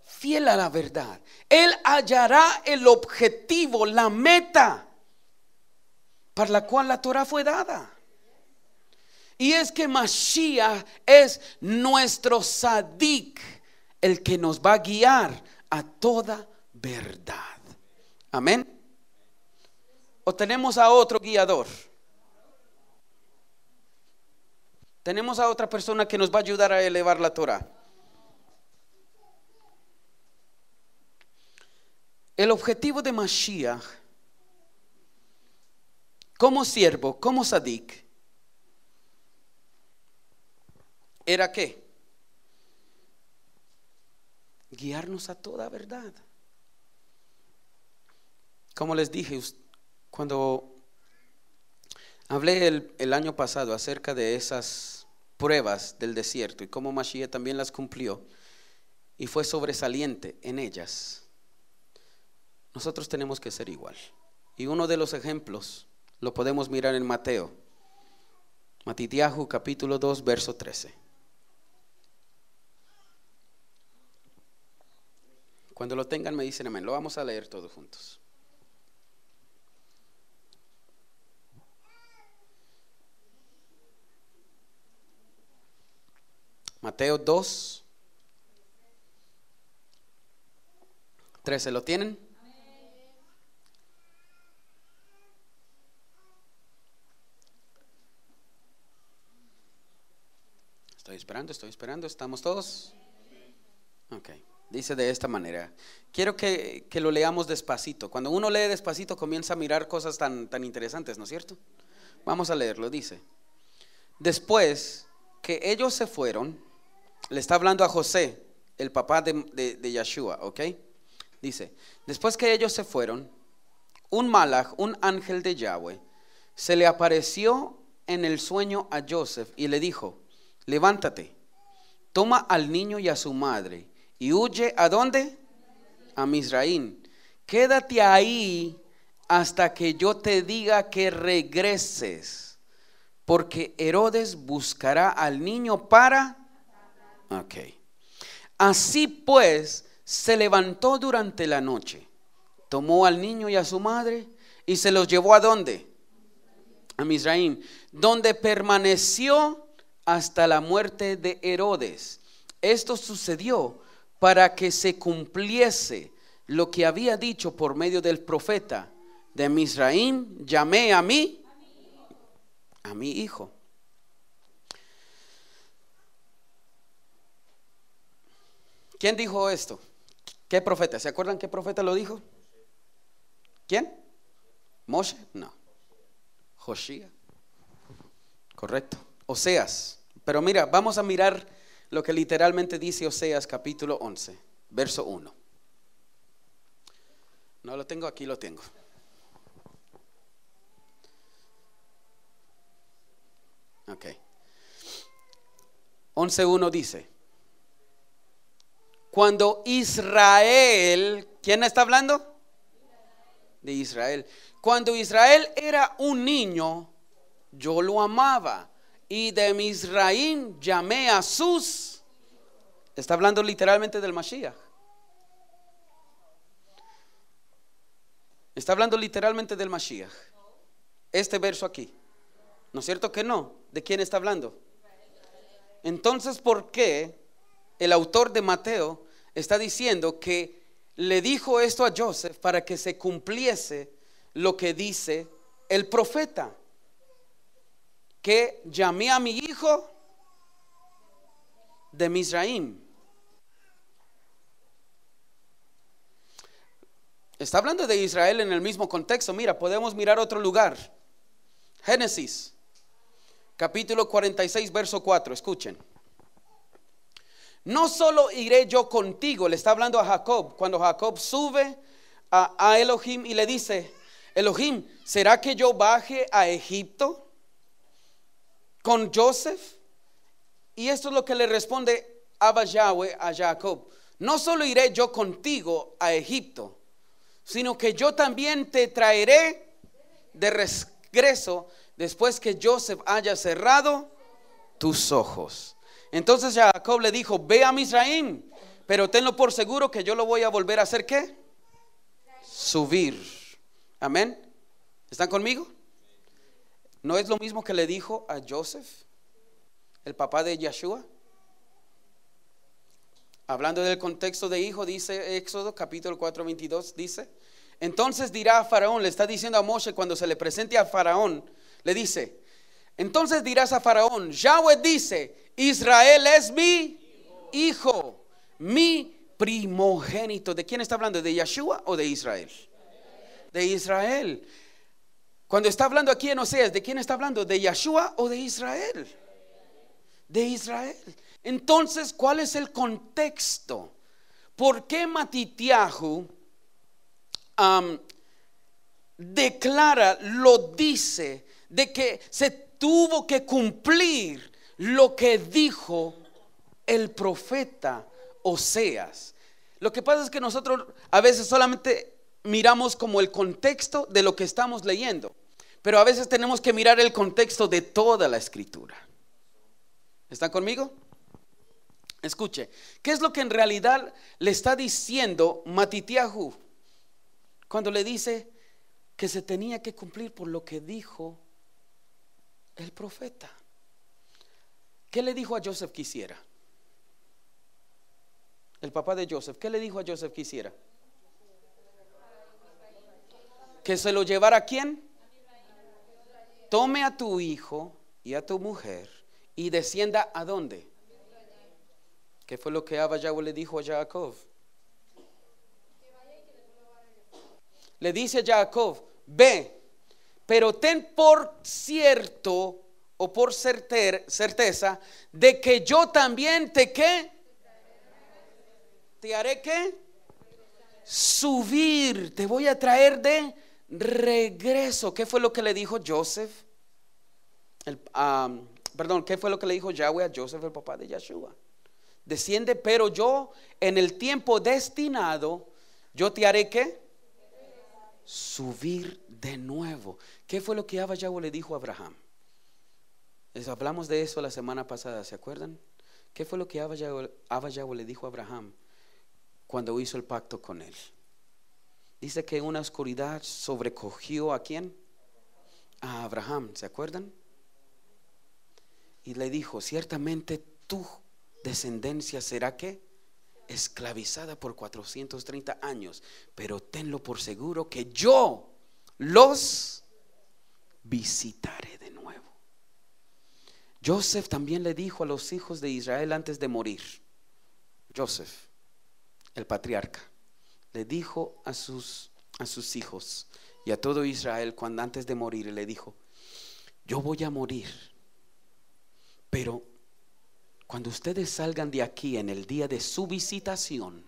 Fiel a la verdad. Él hallará el objetivo, la meta para la cual la Torah fue dada. Y es que Mashiach es nuestro sadik, el que nos va a guiar a toda verdad. Amén. O tenemos a otro guiador. Tenemos a otra persona que nos va a ayudar a elevar la Torah. El objetivo de Mashiach como siervo, como sadik, era qué? Guiarnos a toda verdad. Como les dije, cuando hablé el, año pasado acerca de esas pruebas del desierto y cómo Mashiach también las cumplió y fue sobresaliente en ellas, nosotros tenemos que ser igual. Y uno de los ejemplos lo podemos mirar en Mateo, Matitiahu capítulo 2, verso 13. Cuando lo tengan me dicen amén. Lo vamos a leer todos juntos. Mateo 2, 13. ¿Lo tienen? Estoy esperando, estoy esperando. ¿Estamos todos? Ok. Dice de esta manera. Quiero que, lo leamos despacito. Cuando uno lee despacito comienza a mirar cosas tan, interesantes, ¿no es cierto? Vamos a leerlo. Dice, después que ellos se fueron, le está hablando a José, el papá de, de, de Yeshua, ¿ok? Dice, después que ellos se fueron, un malach, un ángel de Yahweh, se le apareció en el sueño a Joseph y le dijo, levántate, toma al niño y a su madre y huye a dónde? A Misraín. Quédate ahí hasta que yo te diga que regreses, porque Herodes buscará al niño para... Ok. Así pues, se levantó durante la noche, tomó al niño y a su madre y se los llevó a dónde? A Misraín, donde permaneció hasta la muerte de Herodes. Esto sucedió para que se cumpliese lo que había dicho por medio del profeta de Misraim, llamé a mí, a mi hijo. ¿Quién dijo esto? ¿Qué profeta? ¿Se acuerdan qué profeta lo dijo? ¿Quién? ¿Moshe? No. Joshia. Correcto. Oseas. Pero mira, vamos a mirar lo que literalmente dice Oseas capítulo 11, verso 1. No lo tengo, aquí lo tengo. Ok. 11.1 dice, cuando Israel, ¿quién está hablando? De Israel. Cuando Israel era un niño, yo lo amaba y de Misraín llamé a sus. Está hablando literalmente del Mashiach. Está hablando literalmente del Mashiach. Este verso aquí. ¿No es cierto que no? ¿De quién está hablando? Entonces, ¿por qué el autor de Mateo está diciendo que le dijo esto a Joseph para que se cumpliese lo que dice el profeta? que llamé a mi hijo de Misraim. Está hablando de Israel en el mismo contexto. Mira, podemos mirar otro lugar. Génesis, capítulo 46, verso 4. Escuchen. No solo iré yo contigo, le está hablando a Jacob, cuando Jacob sube a Elohim y le dice, Elohim, ¿será que yo baje a Egipto? con Joseph. Y esto es lo que le responde Abba Yahweh a Jacob. No solo iré yo contigo a Egipto, sino que yo también te traeré de regreso después que Joseph haya cerrado tus ojos. Entonces Jacob le dijo, ve a Misraim, pero tenlo por seguro que yo lo voy a volver a hacer qué? Subir. Amén. ¿Están conmigo? ¿No es lo mismo que le dijo a Joseph, el papá de Yeshua? Hablando del contexto de hijo, dice Éxodo capítulo 4, 22, dice, entonces dirá a Faraón, le está diciendo a Moshe cuando se le presente a Faraón, le dice, entonces dirás a Faraón, Yahweh dice, Israel es mi hijo, mi primogénito. ¿De quién está hablando? ¿De Yeshua o de Israel? De Israel. Cuando está hablando aquí en Oseas, ¿de quién está hablando? ¿De Yeshua o de Israel? De Israel. Entonces, ¿cuál es el contexto? ¿Por qué Matitiahu declara, lo dice, de que se tuvo que cumplir lo que dijo el profeta Oseas? Lo que pasa es que nosotros a veces solamente miramos como el contexto de lo que estamos leyendo. Pero a veces tenemos que mirar el contexto de toda la escritura. ¿Están conmigo? Escuche, ¿qué es lo que en realidad le está diciendo Matitiahu cuando le dice que se tenía que cumplir por lo que dijo el profeta? ¿Qué le dijo a Joseph que hiciera? El papá de Joseph, ¿qué le dijo a Joseph que hiciera? Que se lo llevara a quién? tome a tu hijo y a tu mujer y descienda a dónde? ¿Qué fue lo que Abba Yahweh le dijo a Jacob? Le dice a Jacob, ve, pero ten por cierto o por certeza de que yo también te qué? Te haré qué? Subir, te voy a traer de regreso. ¿Qué fue lo que le dijo Joseph? perdón, ¿qué fue lo que le dijo Yahweh a Joseph, el papá de Yeshua? Desciende, pero yo en el tiempo destinado, yo te haré que Subir de nuevo. ¿Qué fue lo que Abba Yahweh le dijo a Abraham? Les hablamos de eso la semana pasada, ¿se acuerdan? ¿Qué fue lo que Abba Yahweh le dijo a Abraham cuando hizo el pacto con él? dice que una oscuridad sobrecogió a quién? A Abraham, ¿se acuerdan? Y le dijo, ciertamente tu descendencia será que esclavizada por 430 años, pero tenlo por seguro que yo los visitaré de nuevo. Joseph también le dijo a los hijos de Israel antes de morir, Joseph, el patriarca, le dijo a sus, a sus hijos y a todo Israel cuando antes de morir le dijo, yo voy a morir, pero cuando ustedes salgan de aquí en el día de su visitación,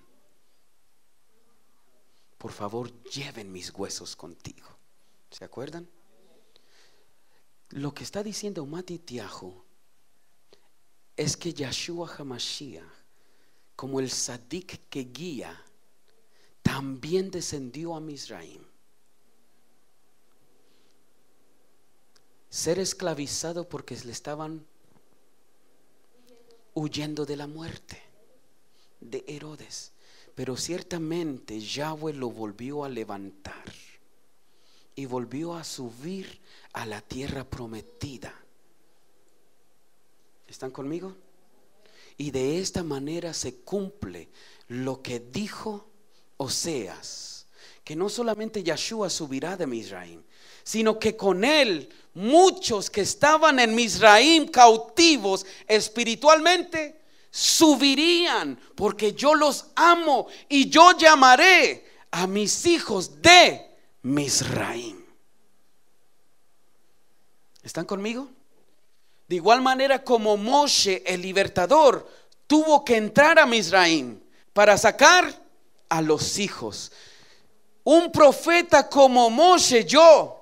por favor lleven mis huesos contigo. ¿Se acuerdan? Lo que está diciendo Matityahu es que Yahshua Hamashiach, como el sadik que guía, también descendió a Misraim. Ser esclavizado porque le estaban huyendo de la muerte de Herodes. Pero ciertamente Yahweh lo volvió a levantar y volvió a subir a la tierra prometida. ¿Están conmigo? Y de esta manera se cumple lo que dijo Oseas, que no solamente Yahshua subirá de Misraim, sino que con él muchos que estaban en Misraim cautivos espiritualmente subirían, porque yo los amo y yo llamaré a mis hijos de Misraim. ¿Están conmigo? De igual manera como Moshe, el libertador, tuvo que entrar a Misraim para sacar a los hijos. Un profeta como Moshe yo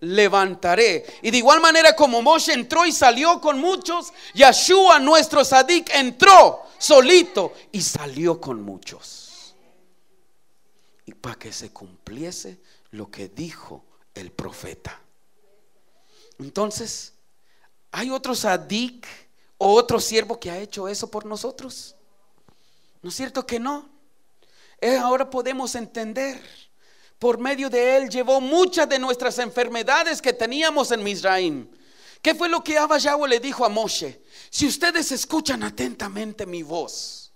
levantaré. Y de igual manera como Moshe entró y salió con muchos, Yeshua nuestro Sadik entró solito y salió con muchos. Y para que se cumpliese lo que dijo el profeta. Entonces, ¿hay otro Sadik o otro siervo que ha hecho eso por nosotros? ¿No es cierto que no? Eh, ahora podemos entender. Por medio de Él llevó muchas de nuestras enfermedades que teníamos en Misraim. ¿Qué fue lo que Abba Yahweh le dijo a Moshe? Si ustedes escuchan atentamente mi voz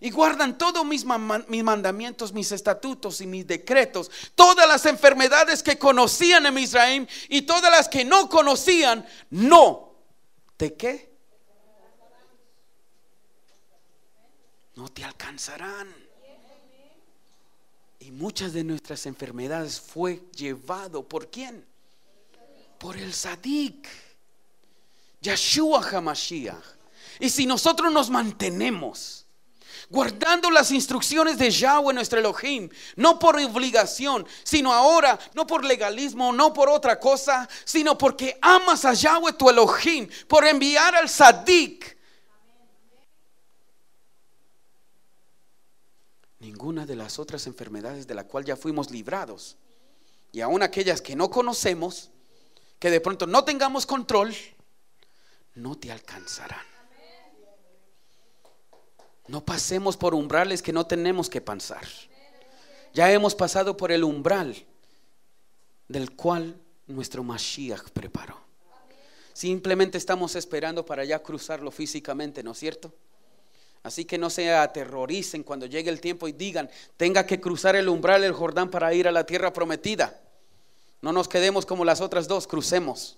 y guardan todos mis, mandamientos, mis estatutos y mis decretos, todas las enfermedades que conocían en Misraim y todas las que no conocían, no. ¿De qué? No te alcanzarán. Y muchas de nuestras enfermedades fue llevado por quién? Por el Sadik. Yeshua Hamashiach. Y si nosotros nos mantenemos guardando las instrucciones de Yahweh, nuestro Elohim, no por obligación, sino ahora, no por legalismo, no por otra cosa, sino porque amas a Yahweh, tu Elohim, por enviar al Sadik ninguna de las otras enfermedades de la cual ya fuimos librados. Y aún aquellas que no conocemos, que de pronto no tengamos control, no te alcanzarán. No pasemos por umbrales que no tenemos que pasar. Ya hemos pasado por el umbral del cual nuestro Mashiach preparó. Simplemente estamos esperando para ya cruzarlo físicamente, ¿no es cierto? Así que no se aterroricen cuando llegue el tiempo y digan, tenga que cruzar el umbral del Jordán para ir a la tierra prometida. No nos quedemos como las otras dos, crucemos.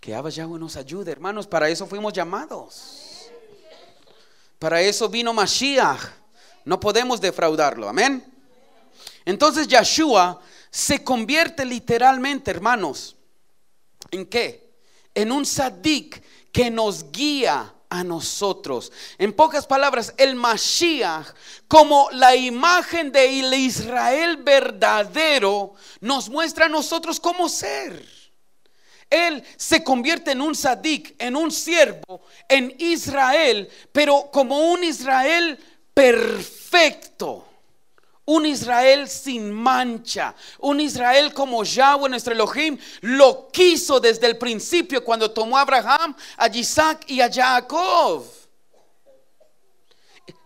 Que Abba Yahweh nos ayude, hermanos, para eso fuimos llamados. Para eso vino Mashiach. No podemos defraudarlo, amén. Entonces Yeshua se convierte literalmente, hermanos, ¿en qué? En un sadik que nos guía a nosotros. En pocas palabras, el Mashiach, como la imagen de Israel verdadero, nos muestra a nosotros cómo ser. Él se convierte en un sadik, en un siervo, en Israel, pero como un Israel perfecto. Un Israel sin mancha, un Israel como Yahweh, nuestro Elohim, lo quiso desde el principio cuando tomó a Abraham, a Isaac y a Jacob.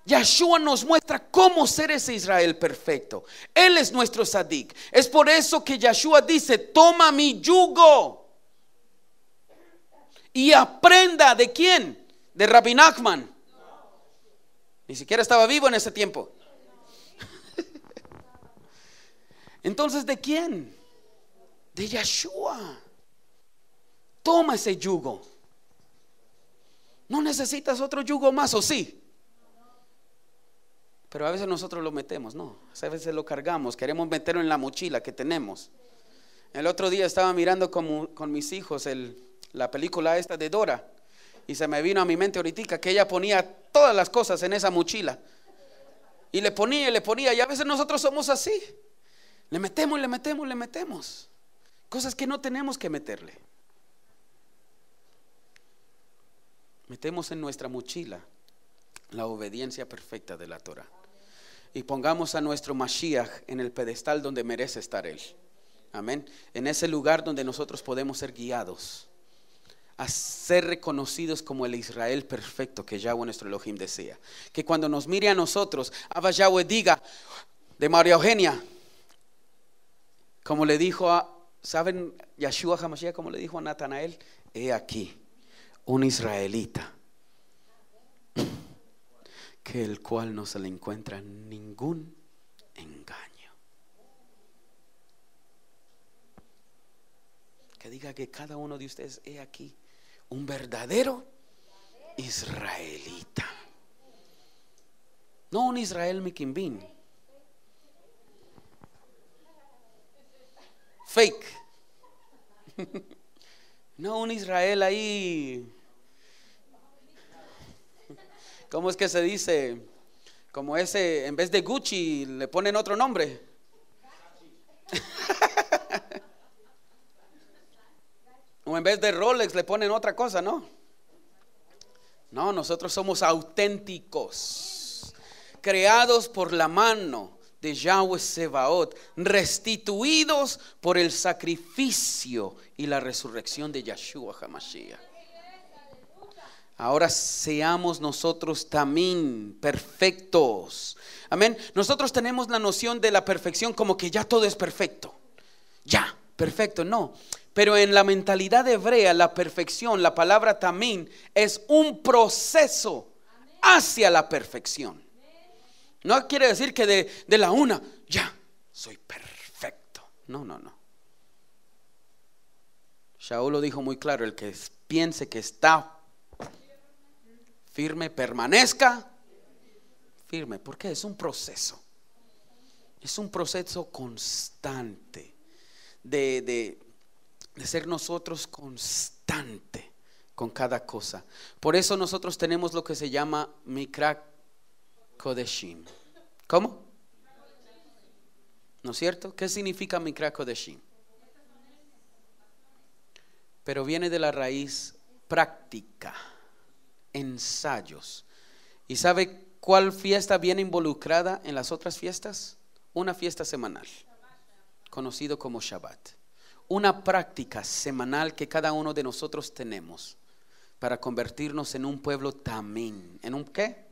Yahshua nos muestra cómo ser ese Israel perfecto. Él es nuestro Sadik. Es por eso que Yahshua dice, toma mi yugo y aprenda de quién, de Rabbi Nachman. Ni siquiera estaba vivo en ese tiempo. Entonces, ¿de quién? De Yeshua. Toma ese yugo. No necesitas otro yugo más, ¿o sí? Pero a veces nosotros lo metemos, ¿no? A veces lo cargamos, queremos meterlo en la mochila que tenemos. El otro día estaba mirando con, mis hijos la película esta de Dora y se me vino a mi mente ahorita que ella ponía todas las cosas en esa mochila. Y le ponía y le ponía. Y a veces nosotros somos así. Le metemos, le metemos, le metemos. Cosas que no tenemos que meterle. Metemos en nuestra mochila la obediencia perfecta de la Torah. Y pongamos a nuestro Mashiach en el pedestal donde merece estar Él. Amén. En ese lugar donde nosotros podemos ser guiados a ser reconocidos como el Israel perfecto que Yahweh nuestro Elohim decía. Que cuando nos mire a nosotros, Abba Yahweh diga de María Eugenia, como le dijo a, ¿saben Yeshua Hamashiach? Como le dijo a Natanael, he aquí, un israelita, que el cual no se le encuentra ningún engaño. Que diga que cada uno de ustedes, he aquí, un verdadero israelita. No un Israel miquimbín fake. (laughs) No un Israel ahí. ¿Cómo es que se dice? Como ese, en vez de Gucci le ponen otro nombre. (laughs) o en vez de Rolex le ponen otra cosa, ¿no? No, nosotros somos auténticos, creados por la mano de Yahweh Sebaot, restituidos por el sacrificio y la resurrección de Yahshua Hamashiach. Ahora seamos nosotros también perfectos. Amén. Nosotros tenemos la noción de la perfección como que ya todo es perfecto. Ya, perfecto, no. Pero en la mentalidad hebrea, la perfección, la palabra también, es un proceso hacia la perfección. No quiere decir que de, la una, ya, soy perfecto. No, no, no. Shaul lo dijo muy claro, el que piense que está firme, permanezca firme, porque es un proceso. Es un proceso constante de, ser nosotros constante con cada cosa. Por eso nosotros tenemos lo que se llama crack Kodeshim. ¿Cómo? ¿No es cierto? ¿Qué significa Mikra Kodeshim? Pero viene de la raíz práctica, ensayos. ¿Y sabe cuál fiesta viene involucrada en las otras fiestas? Una fiesta semanal, conocido como Shabbat. Una práctica semanal que cada uno de nosotros tenemos para convertirnos en un pueblo también, ¿En un qué?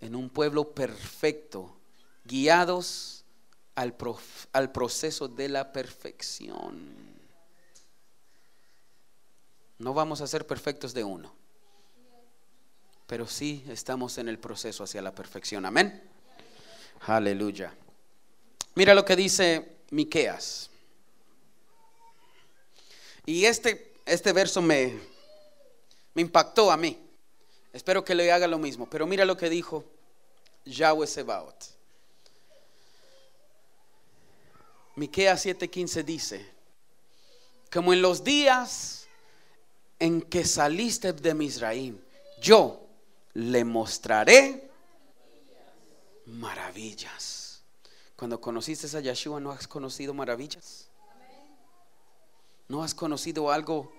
en un pueblo perfecto, guiados al, proceso de la perfección. No vamos a ser perfectos de uno, pero sí estamos en el proceso hacia la perfección. Amén. Aleluya. Mira lo que dice Miqueas. Y este, este verso me, me impactó a mí. Espero que le haga lo mismo. Pero mira lo que dijo Yahweh Sebaot. Miqueas 7:15 dice, como en los días en que saliste de Misraim, yo le mostraré maravillas. Cuando conociste a Yeshua, ¿no has conocido maravillas? ¿No has conocido algo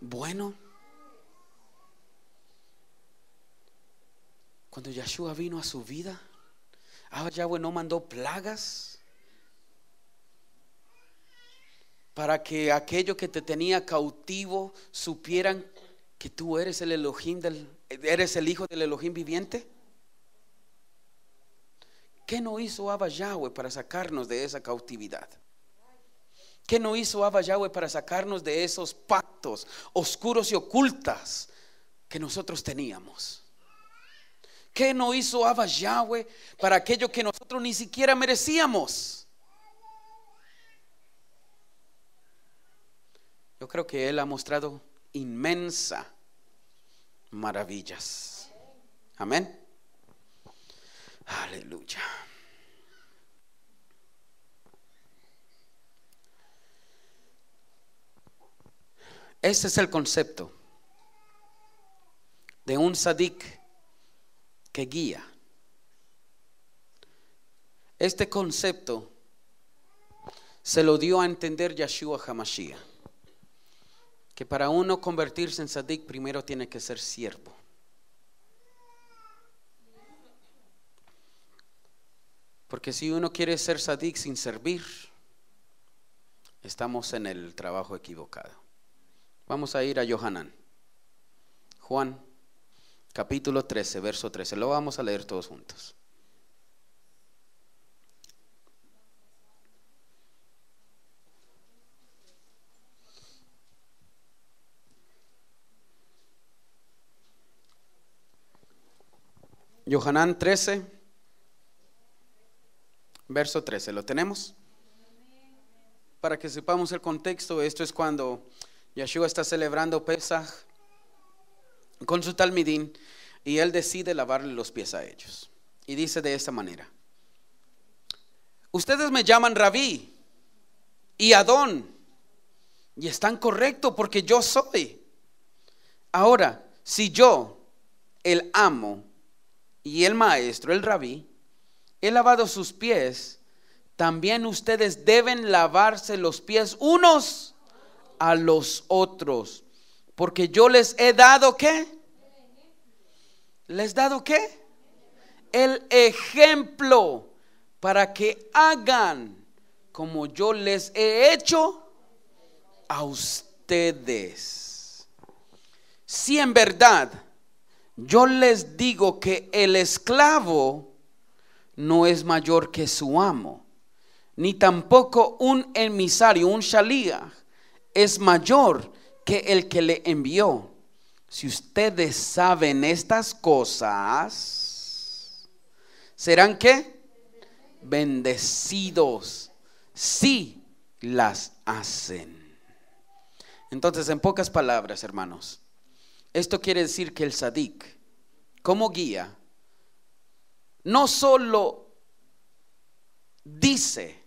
bueno? Cuando Yeshua vino a su vida, ahora Yahweh no mandó plagas para que aquello que te tenía cautivo supieran que tú eres el Elohim eres el hijo del Elohim viviente. ¿Qué no hizo Abba Yahweh para sacarnos de esa cautividad? ¿Qué no hizo Abba Yahweh para sacarnos de esos pactos oscuros y ocultas que nosotros teníamos? ¿Qué no hizo Abba Yahweh para aquello que nosotros ni siquiera merecíamos? Yo creo que Él ha mostrado inmensa maravillas. Amén. Aleluya. Ese es el concepto de un sadik guía. Este concepto se lo dio a entender Yeshua Hamashia. que para uno convertirse en sadik primero tiene que ser siervo. Porque si uno quiere ser sadik sin servir, estamos en el trabajo equivocado. Vamos a ir a Yohanan. Juan capítulo 13, verso 13. Lo vamos a leer todos juntos. Yohanan 13, verso 13, ¿lo tenemos? Para que sepamos el contexto, esto es cuando Yeshua está celebrando Pesaj con su talmidín y él decide lavarle los pies a ellos. Y dice de esta manera, ustedes me llaman rabí y Adón y están correctos porque yo soy. Ahora, si yo, el amo y el maestro, el rabí, he lavado sus pies, también ustedes deben lavarse los pies unos a los otros porque yo les he dado qué? ¿Les dado qué? El ejemplo para que hagan como yo les he hecho a ustedes. Si en verdad yo les digo que el esclavo no es mayor que su amo, ni tampoco un emisario, un shalía, es mayor que el que le envió. Si ustedes saben estas cosas, ¿serán qué? Bendecidos si las hacen. Entonces, en pocas palabras, hermanos, esto quiere decir que el sadik, como guía, no solo dice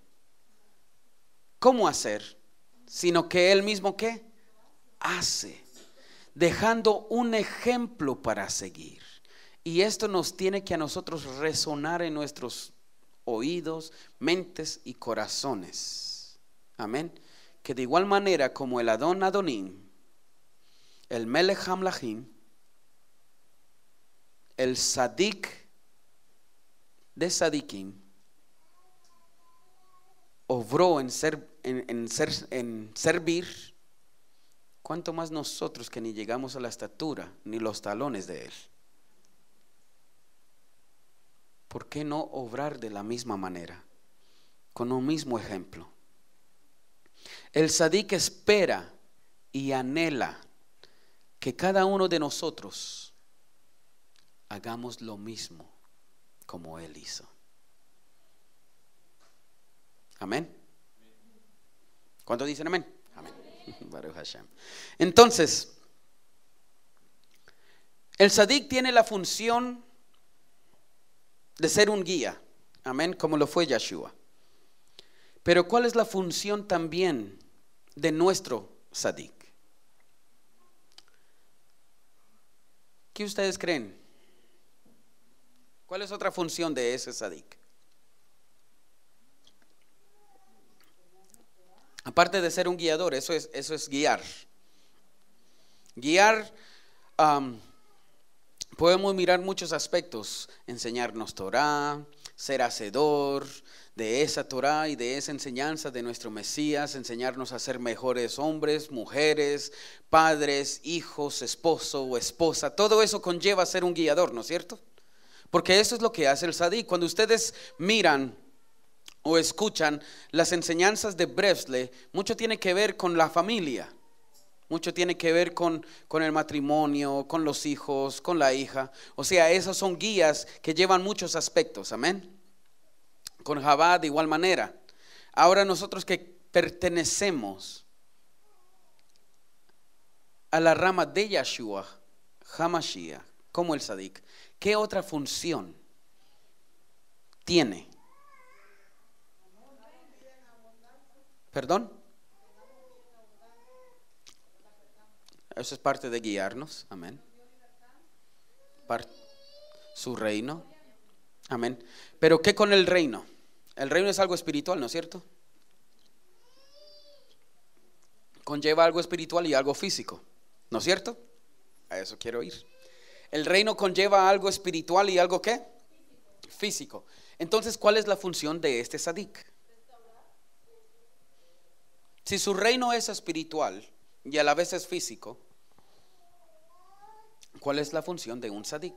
cómo hacer, sino que él mismo qué? hace, dejando un ejemplo para seguir. Y esto nos tiene que a nosotros resonar en nuestros oídos, mentes y corazones. Amén. Que de igual manera como el Adón Adonín, el Melech Lahim el Sadik de Sadikim, obró en, ser, en, ser, en servir ¿Cuánto más nosotros que ni llegamos a la estatura ni los talones de Él? ¿Por qué no obrar de la misma manera, con un mismo ejemplo? El sadique espera y anhela que cada uno de nosotros hagamos lo mismo como Él hizo. Amén. ¿Cuántos dicen amén? (laughs) Entonces, el Sadik tiene la función de ser un guía, amén, como lo fue Yeshua. Pero ¿cuál es la función también de nuestro Sadik? ¿Qué ustedes creen? ¿Cuál es otra función de ese Sadik? aparte de ser un guiador, eso es, eso es guiar. Guiar, podemos mirar muchos aspectos, enseñarnos Torah, ser hacedor de esa Torah y de esa enseñanza de nuestro Mesías, enseñarnos a ser mejores hombres, mujeres, padres, hijos, esposo o esposa. Todo eso conlleva ser un guiador, ¿no es cierto? Porque eso es lo que hace el sadí. Cuando ustedes miran o escuchan las enseñanzas de Bresle mucho tiene que ver con la familia, mucho tiene que ver con, el matrimonio, con los hijos, con la hija. O sea, Esos son guías que llevan muchos aspectos, amén. Con Jabá de igual manera. Ahora nosotros que pertenecemos a la rama de Yahshua, Hamashia como el Sadik, ¿qué otra función tiene? ¿Perdón? Eso es parte de guiarnos. Amén. su reino. Amén. Pero ¿qué con el reino? El reino es algo espiritual, ¿no es cierto? Conlleva algo espiritual y algo físico, ¿no es cierto? A eso quiero ir. El reino conlleva algo espiritual y algo qué? Físico. Entonces, ¿cuál es la función de este sadik? Si su reino es espiritual y a la vez es físico, ¿cuál es la función de un sadik?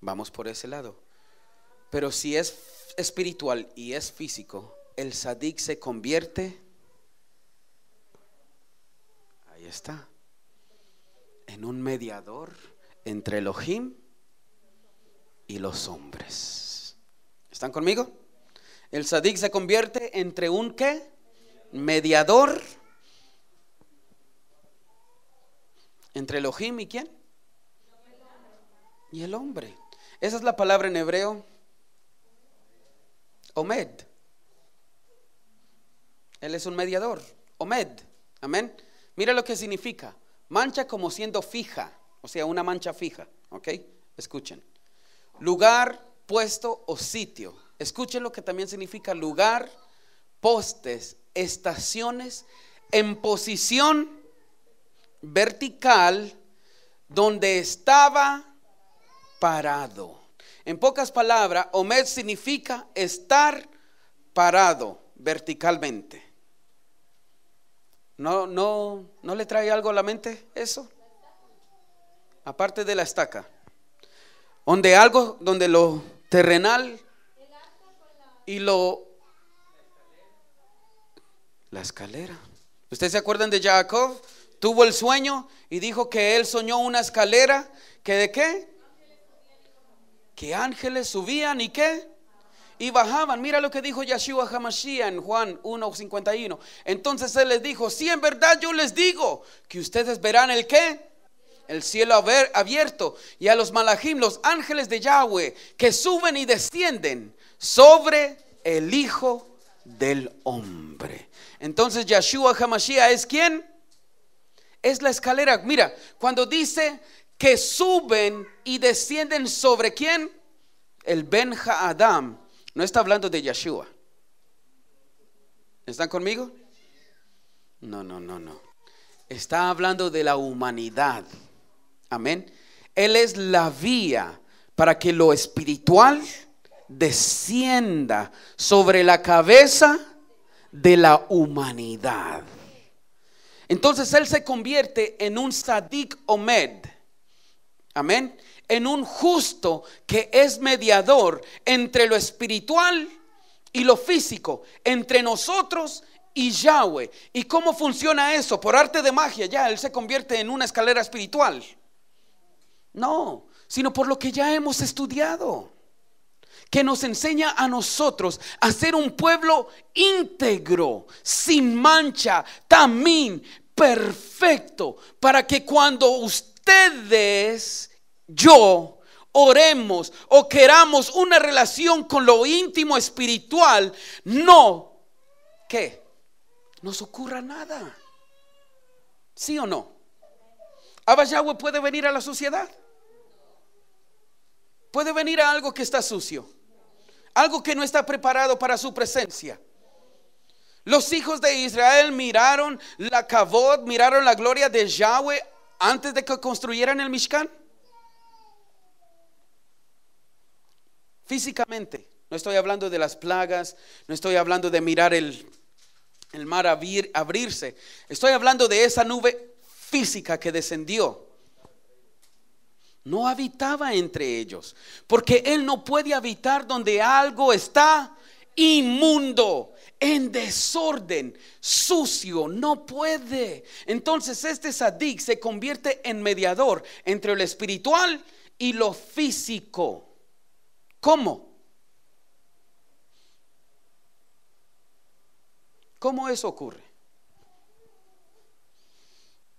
Vamos por ese lado. Pero si es espiritual y es físico, el sadik se convierte, ahí está, en un mediador entre el Elohim y los hombres. ¿Están conmigo? El sadik se convierte entre un qué? Mediador. Entre el ojim y quién? Y el hombre. Esa es la palabra en hebreo. Omed. Él es un mediador. Omed. Amén. Mira lo que significa. Mancha como siendo fija. O sea, una mancha fija. ¿Ok? Escuchen. Lugar, puesto o sitio Escuchen lo que también significa lugar, postes, estaciones en posición vertical donde estaba parado. En pocas palabras, Omed significa estar parado verticalmente. ¿No, no, ¿No le trae algo a la mente eso? Aparte de la estaca. Donde algo, donde lo terrenal y lo... La escalera. ¿Ustedes se acuerdan de Jacob? Tuvo el sueño y dijo que él soñó una escalera. ¿Que de qué? Que ángeles subían y qué? y bajaban. Mira lo que dijo Yeshua Hamashiach en Juan 1:51. Entonces él les dijo: Si sí, en verdad yo les digo que ustedes verán el qué, el cielo abierto y a los malajim, los ángeles de Yahweh, que suben y descienden sobre el Hijo del Hombre. Entonces Yeshua Hamashia es quien? Es la escalera. Mira, cuando dice que suben y descienden sobre quién? El Ben Adam. No está hablando de Yeshua. ¿Están conmigo? No, no, no, no. Está hablando de la humanidad. Amén. Él es la vía para que lo espiritual descienda sobre la cabeza de la humanidad. Entonces él se convierte en un sadik omed. Amén. En un justo que es mediador entre lo espiritual y lo físico, entre nosotros y Yahweh. ¿Y cómo funciona eso? Por arte de magia, ya él se convierte en una escalera espiritual. No, sino por lo que ya hemos estudiado que nos enseña a nosotros a ser un pueblo íntegro, sin mancha, también perfecto, para que cuando ustedes, yo, oremos o queramos una relación con lo íntimo espiritual, no, ¿qué? Nos ocurra nada. ¿Sí o no? ¿Abba Yahweh puede venir a la sociedad? ¿Puede venir a algo que está sucio? algo que no está preparado para su presencia. Los hijos de Israel miraron la Kavod, miraron la gloria de Yahweh antes de que construyeran el Mishkan. Físicamente, no estoy hablando de las plagas, no estoy hablando de mirar el, mar abrirse, estoy hablando de esa nube física que descendió no habitaba entre ellos, porque Él no puede habitar donde algo está inmundo, en desorden, sucio, no puede. Entonces este sadik se convierte en mediador entre lo espiritual y lo físico. ¿Cómo? ¿Cómo eso ocurre?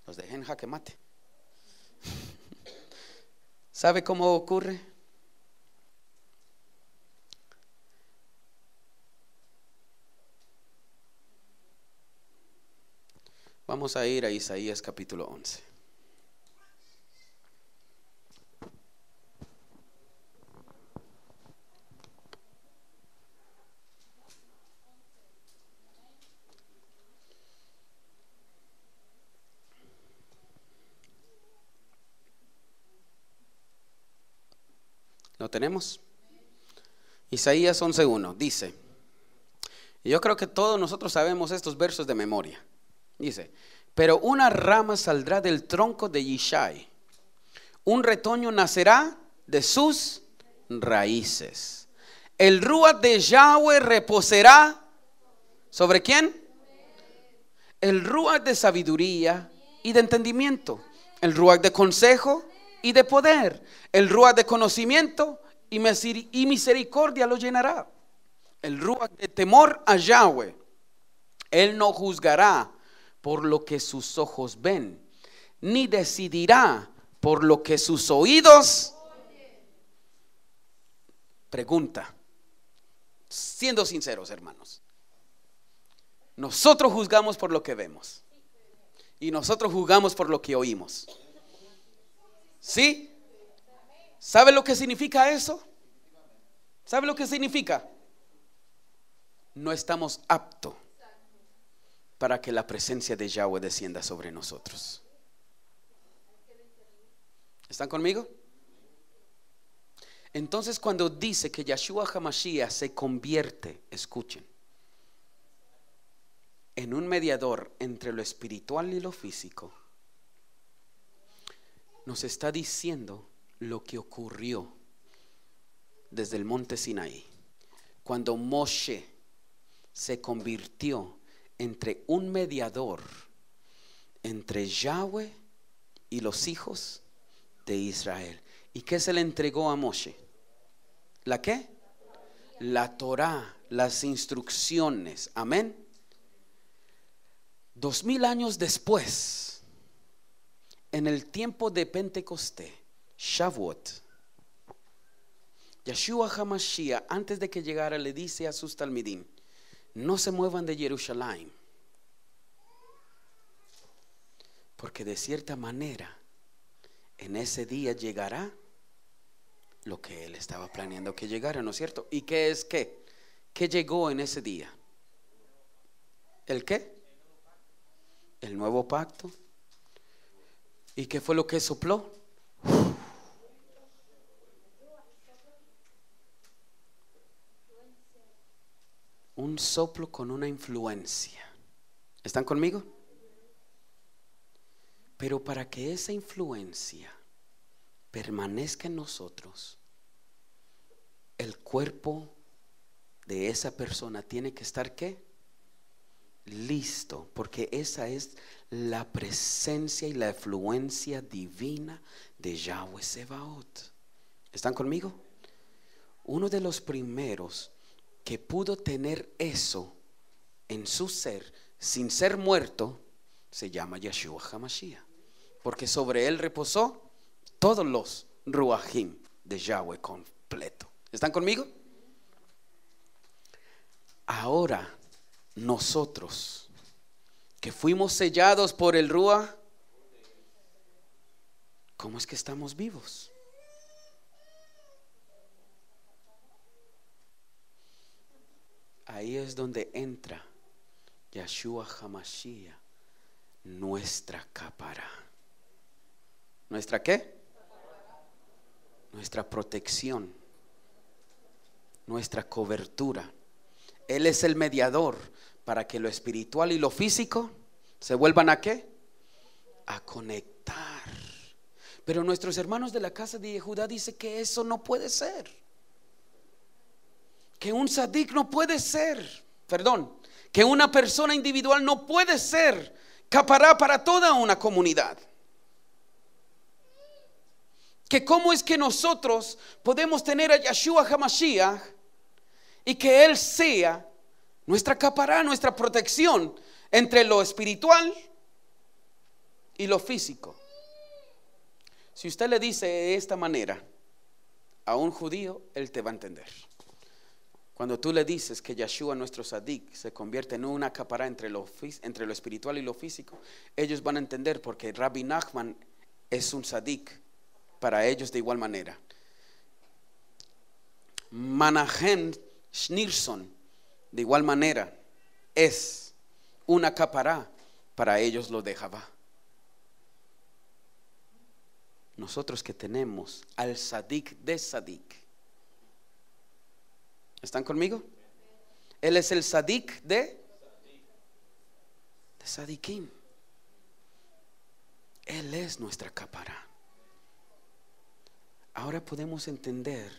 Los dejen jaque mate. ¿Sabe cómo ocurre? Vamos a ir a Isaías capítulo 11. tenemos? Isaías 11.1 dice, y yo creo que todos nosotros sabemos estos versos de memoria. Dice, pero una rama saldrá del tronco de Yishai, un retoño nacerá de sus raíces. El Rúa de Yahweh reposará sobre quién? El Rúa de sabiduría y de entendimiento, el Rúa de consejo y de poder, el Rúa de conocimiento y misericordia lo llenará. El Ruach de temor a Yahweh. Él no juzgará por lo que sus ojos ven, ni decidirá por lo que sus oídos. Pregunta, siendo sinceros hermanos, nosotros juzgamos por lo que vemos y nosotros juzgamos por lo que oímos. ¿Sí? ¿Sabe lo que significa eso? ¿Sabe lo que significa? No estamos aptos para que la presencia de Yahweh descienda sobre nosotros. ¿Están conmigo? Entonces cuando dice que Yahshua Hamashiach se convierte, escuchen, en un mediador entre lo espiritual y lo físico, nos está diciendo lo que ocurrió desde el monte Sinaí, cuando Moshe se convirtió entre un mediador entre Yahweh y los hijos de Israel. ¿Y qué se le entregó a Moshe? ¿La qué? La Torah, las instrucciones. Amén. Dos mil años después, en el tiempo de Pentecostés, Shavuot. Yeshua Hamashiach, antes de que llegara, le dice a sus talmidim, no se muevan de Jerusalén, porque de cierta manera, en ese día llegará lo que él estaba planeando que llegara, ¿no es cierto? ¿Y qué es qué? ¿Qué llegó en ese día? ¿El qué? El nuevo pacto. ¿Y qué fue lo que sopló? un soplo con una influencia. ¿Están conmigo? Pero para que esa influencia permanezca en nosotros, el cuerpo de esa persona tiene que estar qué? Listo, porque esa es la presencia y la influencia divina de Yahweh Sebaot. ¿Están conmigo? Uno de los primeros que pudo tener eso en su ser sin ser muerto, se llama Yeshua HaMashiach. Porque sobre él reposó todos los Ruachim de Yahweh completo. ¿Están conmigo? Ahora nosotros que fuimos sellados por el ruah, ¿cómo es que estamos vivos? ahí es donde entra Yahshua Hamashiach, nuestra capara. ¿Nuestra qué? Nuestra protección, nuestra cobertura. Él es el mediador para que lo espiritual y lo físico se vuelvan a qué? A conectar. Pero nuestros hermanos de la casa de Judá dicen que eso no puede ser que un sadik no puede ser, perdón, que una persona individual no puede ser capará para toda una comunidad. Que cómo es que nosotros podemos tener a Yeshua Hamashiach y que Él sea nuestra capará, nuestra protección entre lo espiritual y lo físico. Si usted le dice de esta manera a un judío, él te va a entender. Cuando tú le dices que Yeshua, nuestro Sadik, se convierte en una capará entre lo, entre lo espiritual y lo físico, ellos van a entender porque Rabbi Nachman es un Sadik para ellos de igual manera. Manahem Schnirson, de igual manera, es una capará para ellos lo de Nosotros que tenemos al Sadik de Sadik ¿Están conmigo? Él es el Sadik de, de Sadikim. Él es nuestra capara. Ahora podemos entender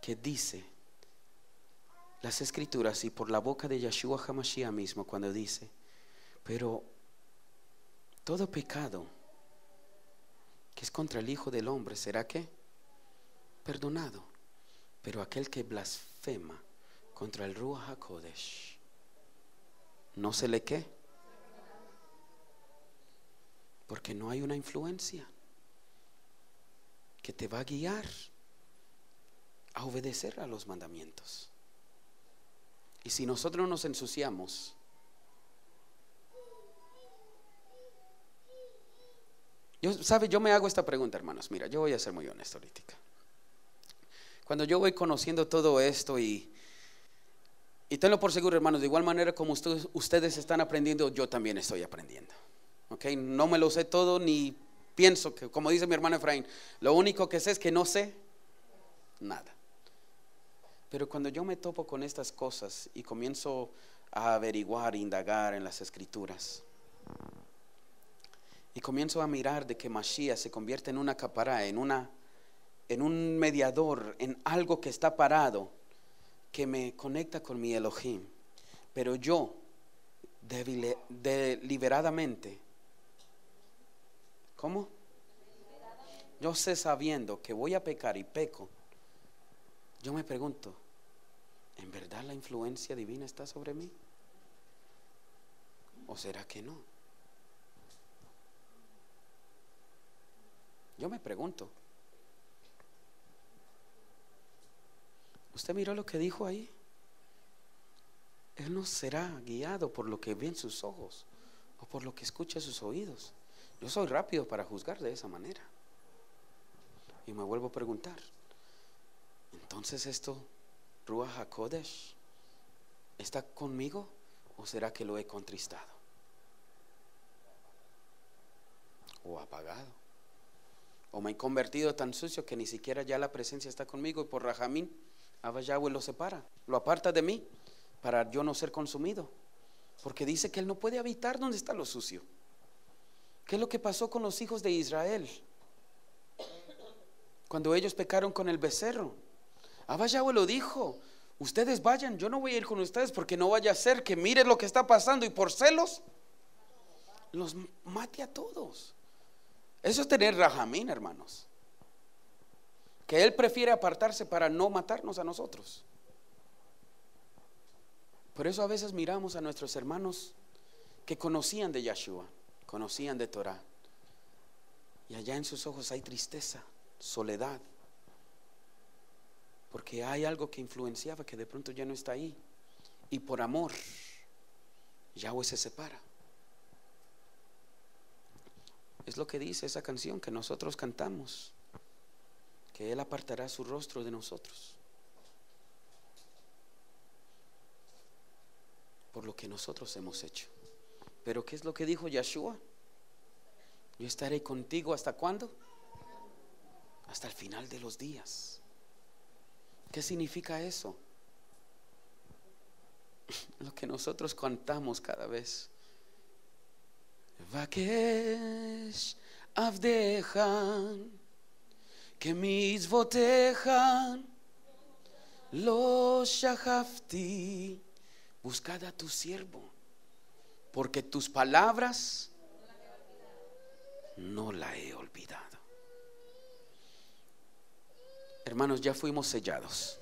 que dice las escrituras y por la boca de Yeshua Hamashiach mismo cuando dice, pero todo pecado que es contra el Hijo del Hombre será que perdonado. Pero aquel que blasfema contra el Ruach HaKodesh, no se le qué. Porque no hay una influencia que te va a guiar a obedecer a los mandamientos. Y si nosotros nos ensuciamos, yo, ¿sabe? Yo me hago esta pregunta, hermanos. Mira, yo voy a ser muy honesto ahorita. Cuando yo voy conociendo todo esto y, y tenlo por seguro, hermanos, de igual manera como ustedes están aprendiendo, yo también estoy aprendiendo. ok No me lo sé todo ni pienso que, como dice mi hermano Efraín, lo único que sé es que no sé nada. Pero cuando yo me topo con estas cosas y comienzo a averiguar, indagar en las escrituras, y comienzo a mirar de que Mashiach se convierte en una capará, en una en un mediador, en algo que está parado, que me conecta con mi Elohim. Pero yo, deliberadamente, ¿cómo? Yo sé sabiendo que voy a pecar y peco, yo me pregunto, ¿en verdad la influencia divina está sobre mí? ¿O será que no? Yo me pregunto. ¿Usted miró lo que dijo ahí? Él no será guiado por lo que ve en sus ojos o por lo que escucha sus oídos. Yo soy rápido para juzgar de esa manera. Y me vuelvo a preguntar, entonces esto, Ruach HaKodesh, ¿está conmigo o será que lo he contristado? ¿O apagado? ¿O me he convertido tan sucio que ni siquiera ya la presencia está conmigo y por Rajamín? Abba lo separa, lo aparta de mí para yo no ser consumido. Porque dice que Él no puede habitar donde está lo sucio. ¿Qué es lo que pasó con los hijos de Israel? Cuando ellos pecaron con el becerro. Abba lo dijo, ustedes vayan, yo no voy a ir con ustedes porque no vaya a ser que mire lo que está pasando y por celos los mate a todos. Eso es tener rajamín, hermanos que Él prefiere apartarse para no matarnos a nosotros. Por eso a veces miramos a nuestros hermanos que conocían de Yeshua, conocían de Torah, y allá en sus ojos hay tristeza, soledad, porque hay algo que influenciaba que de pronto ya no está ahí, y por amor Yahweh se separa. Es lo que dice esa canción que nosotros cantamos que Él apartará su rostro de nosotros por lo que nosotros hemos hecho. Pero ¿qué es lo que dijo Yeshua? Yo estaré contigo hasta cuándo? Hasta el final de los días. ¿Qué significa eso? (laughs) Lo que nosotros contamos cada vez. Vakesh Avdejan que mis botejan los shahafti. Buscad a tu siervo, porque tus palabras no la he olvidado. Hermanos, ya fuimos sellados.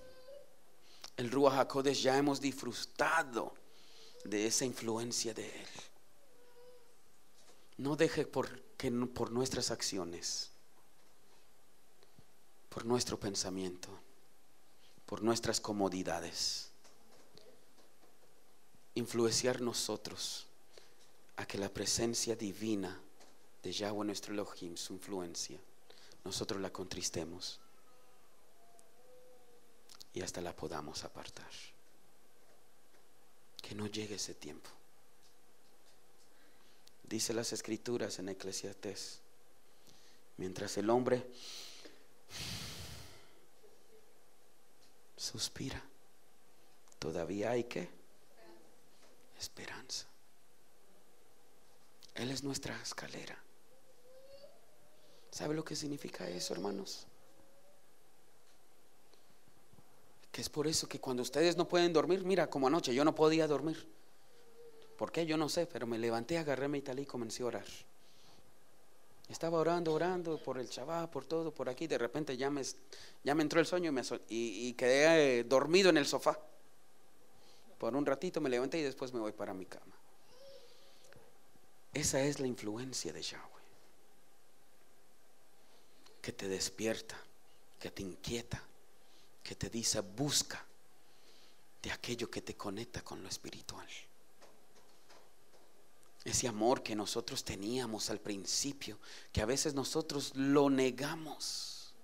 El Ruach ya hemos disfrutado de esa influencia de Él. No deje por, que, por nuestras acciones por nuestro pensamiento, por nuestras comodidades. Influenciar nosotros a que la presencia divina de Yahweh nuestro Elohim, su influencia, nosotros la contristemos y hasta la podamos apartar. Que no llegue ese tiempo. Dice las escrituras en Eclesiastes, mientras el hombre suspira. Todavía hay que esperanza. Él es nuestra escalera. ¿Sabe lo que significa eso, hermanos? Que es por eso que cuando ustedes no pueden dormir, mira, como anoche yo no podía dormir. ¿Por qué? Yo no sé, pero me levanté, agarré mi tal y comencé a orar. Estaba orando, orando por el Shabbat, por todo, por aquí. De repente ya me, ya me entró el sueño y, me, y quedé eh, dormido en el sofá. Por un ratito me levanté y después me voy para mi cama. Esa es la influencia de Yahweh. Que te despierta, que te inquieta, que te dice busca de aquello que te conecta con lo espiritual ese amor que nosotros teníamos al principio, que a veces nosotros lo negamos.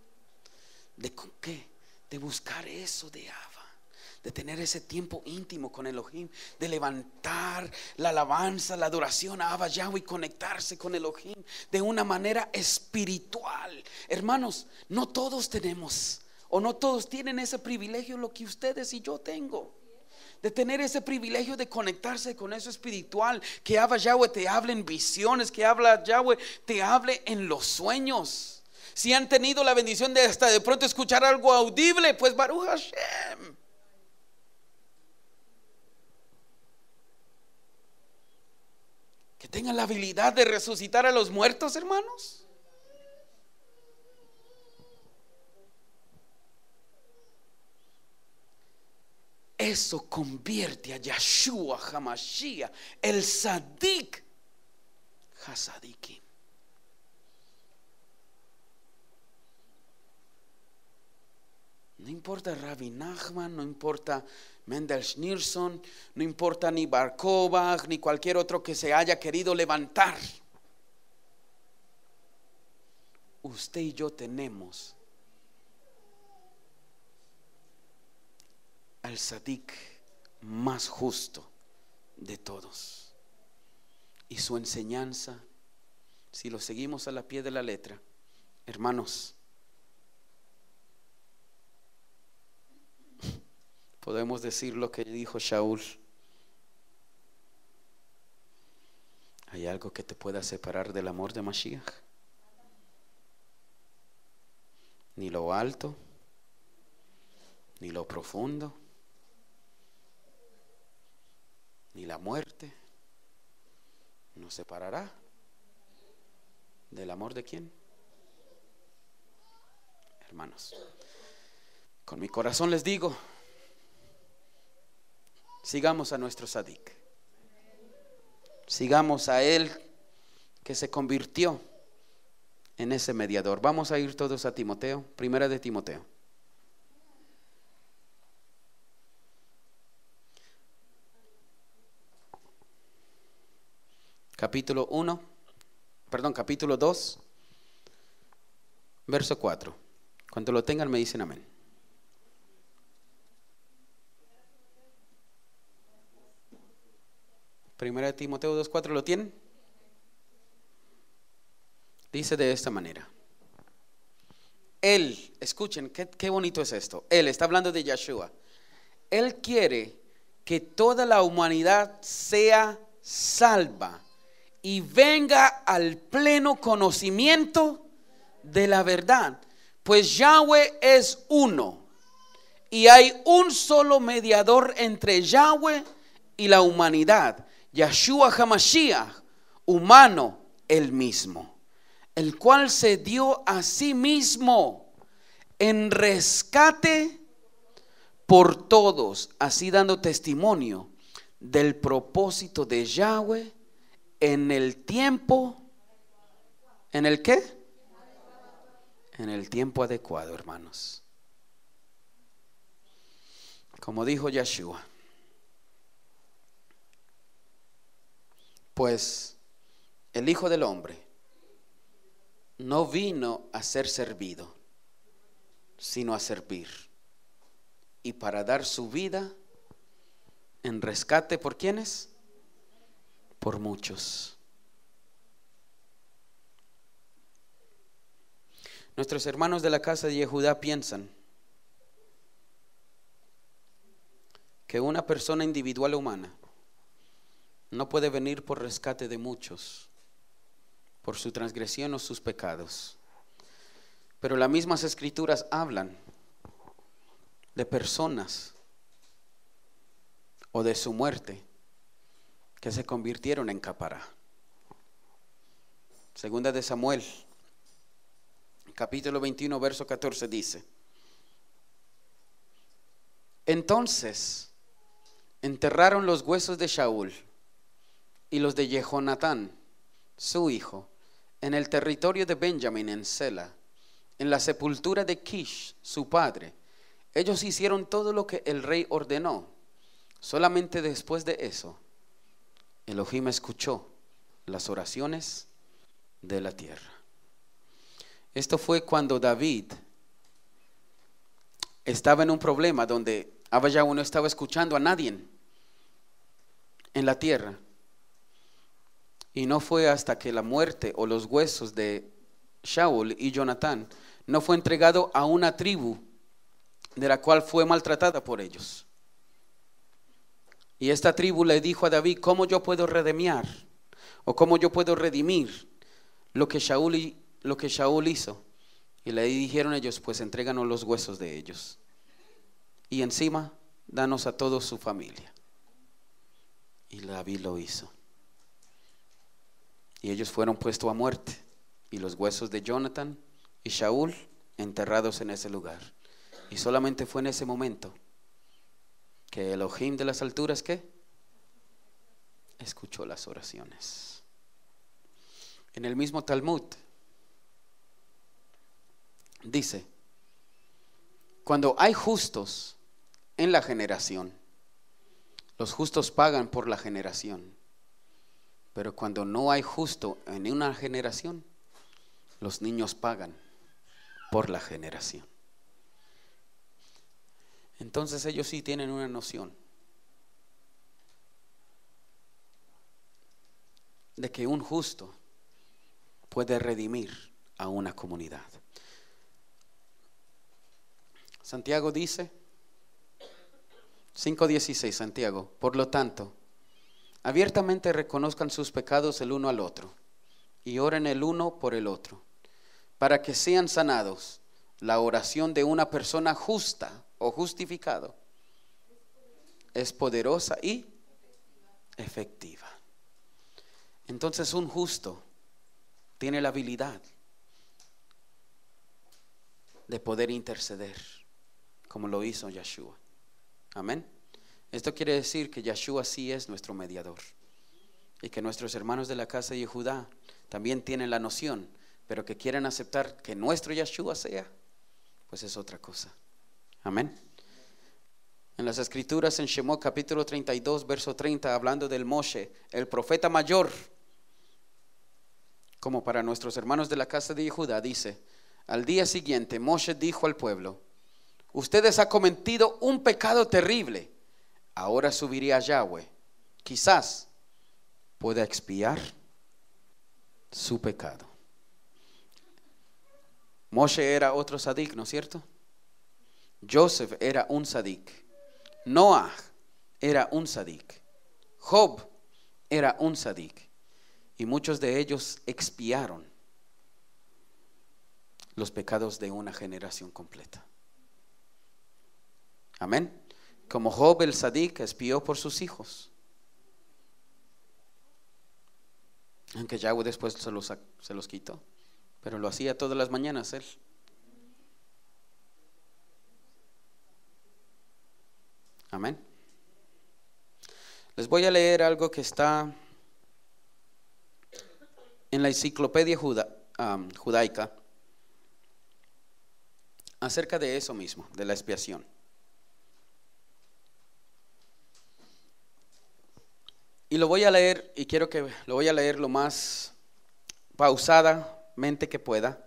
¿De con qué? De buscar eso de Abba, de tener ese tiempo íntimo con Elohim, de levantar la alabanza, la adoración a Abba Yahweh y conectarse con Elohim de una manera espiritual. Hermanos, no todos tenemos o no todos tienen ese privilegio lo que ustedes y yo tengo de tener ese privilegio de conectarse con eso espiritual, que habla Yahweh te hable en visiones, que habla Yahweh te hable en los sueños. Si han tenido la bendición de hasta de pronto escuchar algo audible, pues Baruch Hashem. Que tengan la habilidad de resucitar a los muertos, hermanos. Eso convierte a Yahshua Hamashia. el Sadik Hasadiki. No importa Rabbi Nachman, no importa Mendel Schneerson, no importa ni Barkovach, ni cualquier otro que se haya querido levantar. Usted y yo tenemos al sadik más justo de todos. Y su enseñanza, si lo seguimos a la pie de la letra, hermanos, (laughs) podemos decir lo que dijo Shaul. ¿Hay algo que te pueda separar del amor de Mashiach? Ni lo alto, ni lo profundo, ni la muerte nos separará del amor de quién? Hermanos, con mi corazón les digo, sigamos a nuestro Sadik, sigamos a él que se convirtió en ese mediador. Vamos a ir todos a Timoteo, primera de Timoteo. capítulo 1, perdón, capítulo 2, verso 4. Cuando lo tengan me dicen amén. Primera de Timoteo 2.4, ¿lo tienen? Dice de esta manera. Él, escuchen, qué, qué bonito es esto. Él está hablando de Yeshua. Él quiere que toda la humanidad sea salva y venga al pleno conocimiento de la verdad. Pues Yahweh es uno y hay un solo mediador entre Yahweh y la humanidad, Yahshua Hamashiach, humano el mismo, el cual se dio a sí mismo en rescate por todos, así dando testimonio del propósito de Yahweh en el tiempo. ¿En el qué? En el tiempo adecuado, hermanos. Como dijo Yeshua. Pues el Hijo del Hombre no vino a ser servido, sino a servir. Y para dar su vida en rescate por quienes? por muchos. Nuestros hermanos de la casa de Yehudá piensan que una persona individual humana no puede venir por rescate de muchos, por su transgresión o sus pecados. Pero las mismas escrituras hablan de personas o de su muerte que se convirtieron en capara. Segunda de Samuel, capítulo 21, verso 14 dice, entonces enterraron los huesos de Shaul y los de Jehonatán, su hijo, en el territorio de Benjamín en Sela, en la sepultura de Kish, su padre. Ellos hicieron todo lo que el rey ordenó. Solamente después de eso Elohim escuchó las oraciones de la tierra. Esto fue cuando David estaba en un problema donde Abayahu no estaba escuchando a nadie en la tierra. Y no fue hasta que la muerte o los huesos de Shaul y Jonatán no fue entregado a una tribu de la cual fue maltratada por ellos. Y esta tribu le dijo a David, ¿cómo yo puedo redemiar? ¿O cómo yo puedo redimir lo que Shaul, lo que hizo? Y le dijeron ellos, pues entréganos los huesos de ellos. Y encima, danos a todos su familia. Y David lo hizo. Y ellos fueron puestos a muerte. Y los huesos de Jonathan y Shaul enterrados en ese lugar. Y solamente fue en ese momento que Elohim de las alturas, ¿qué? Escuchó las oraciones. En el mismo Talmud dice, cuando hay justos en la generación, los justos pagan por la generación, pero cuando no hay justo en una generación, los niños pagan por la generación entonces ellos sí tienen una noción de que un justo puede redimir a una comunidad. Santiago dice, 5.16 Santiago, por lo tanto, abiertamente reconozcan sus pecados el uno al otro y oren el uno por el otro, para que sean sanados. La oración de una persona justa o justificado es poderosa y efectiva. Entonces un justo tiene la habilidad de poder interceder, como lo hizo Yeshua. Amén. Esto quiere decir que Yeshua sí es nuestro mediador y que nuestros hermanos de la casa de Judá también tienen la noción, pero que quieren aceptar que nuestro Yeshua sea, pues es otra cosa. Amén. En las escrituras en Shemot capítulo 32, verso 30, hablando del Moshe, el profeta mayor, como para nuestros hermanos de la casa de Judá, dice, al día siguiente Moshe dijo al pueblo, ustedes ha cometido un pecado terrible, ahora subiría a Yahweh, quizás pueda expiar su pecado. Moshe era otro sadik, cierto? Joseph era un sadik. Noah era un sadik. Job era un sadik. Y muchos de ellos expiaron los pecados de una generación completa. Amén. Como Job el sadik expió por sus hijos. Aunque Yahweh después se los, se los quitó. Pero lo hacía todas las mañanas él. Amén. Les voy a leer algo que está en la enciclopedia judaica acerca de eso mismo, de la expiación. Y lo voy a leer, y quiero que lo voy a leer lo más pausadamente que pueda,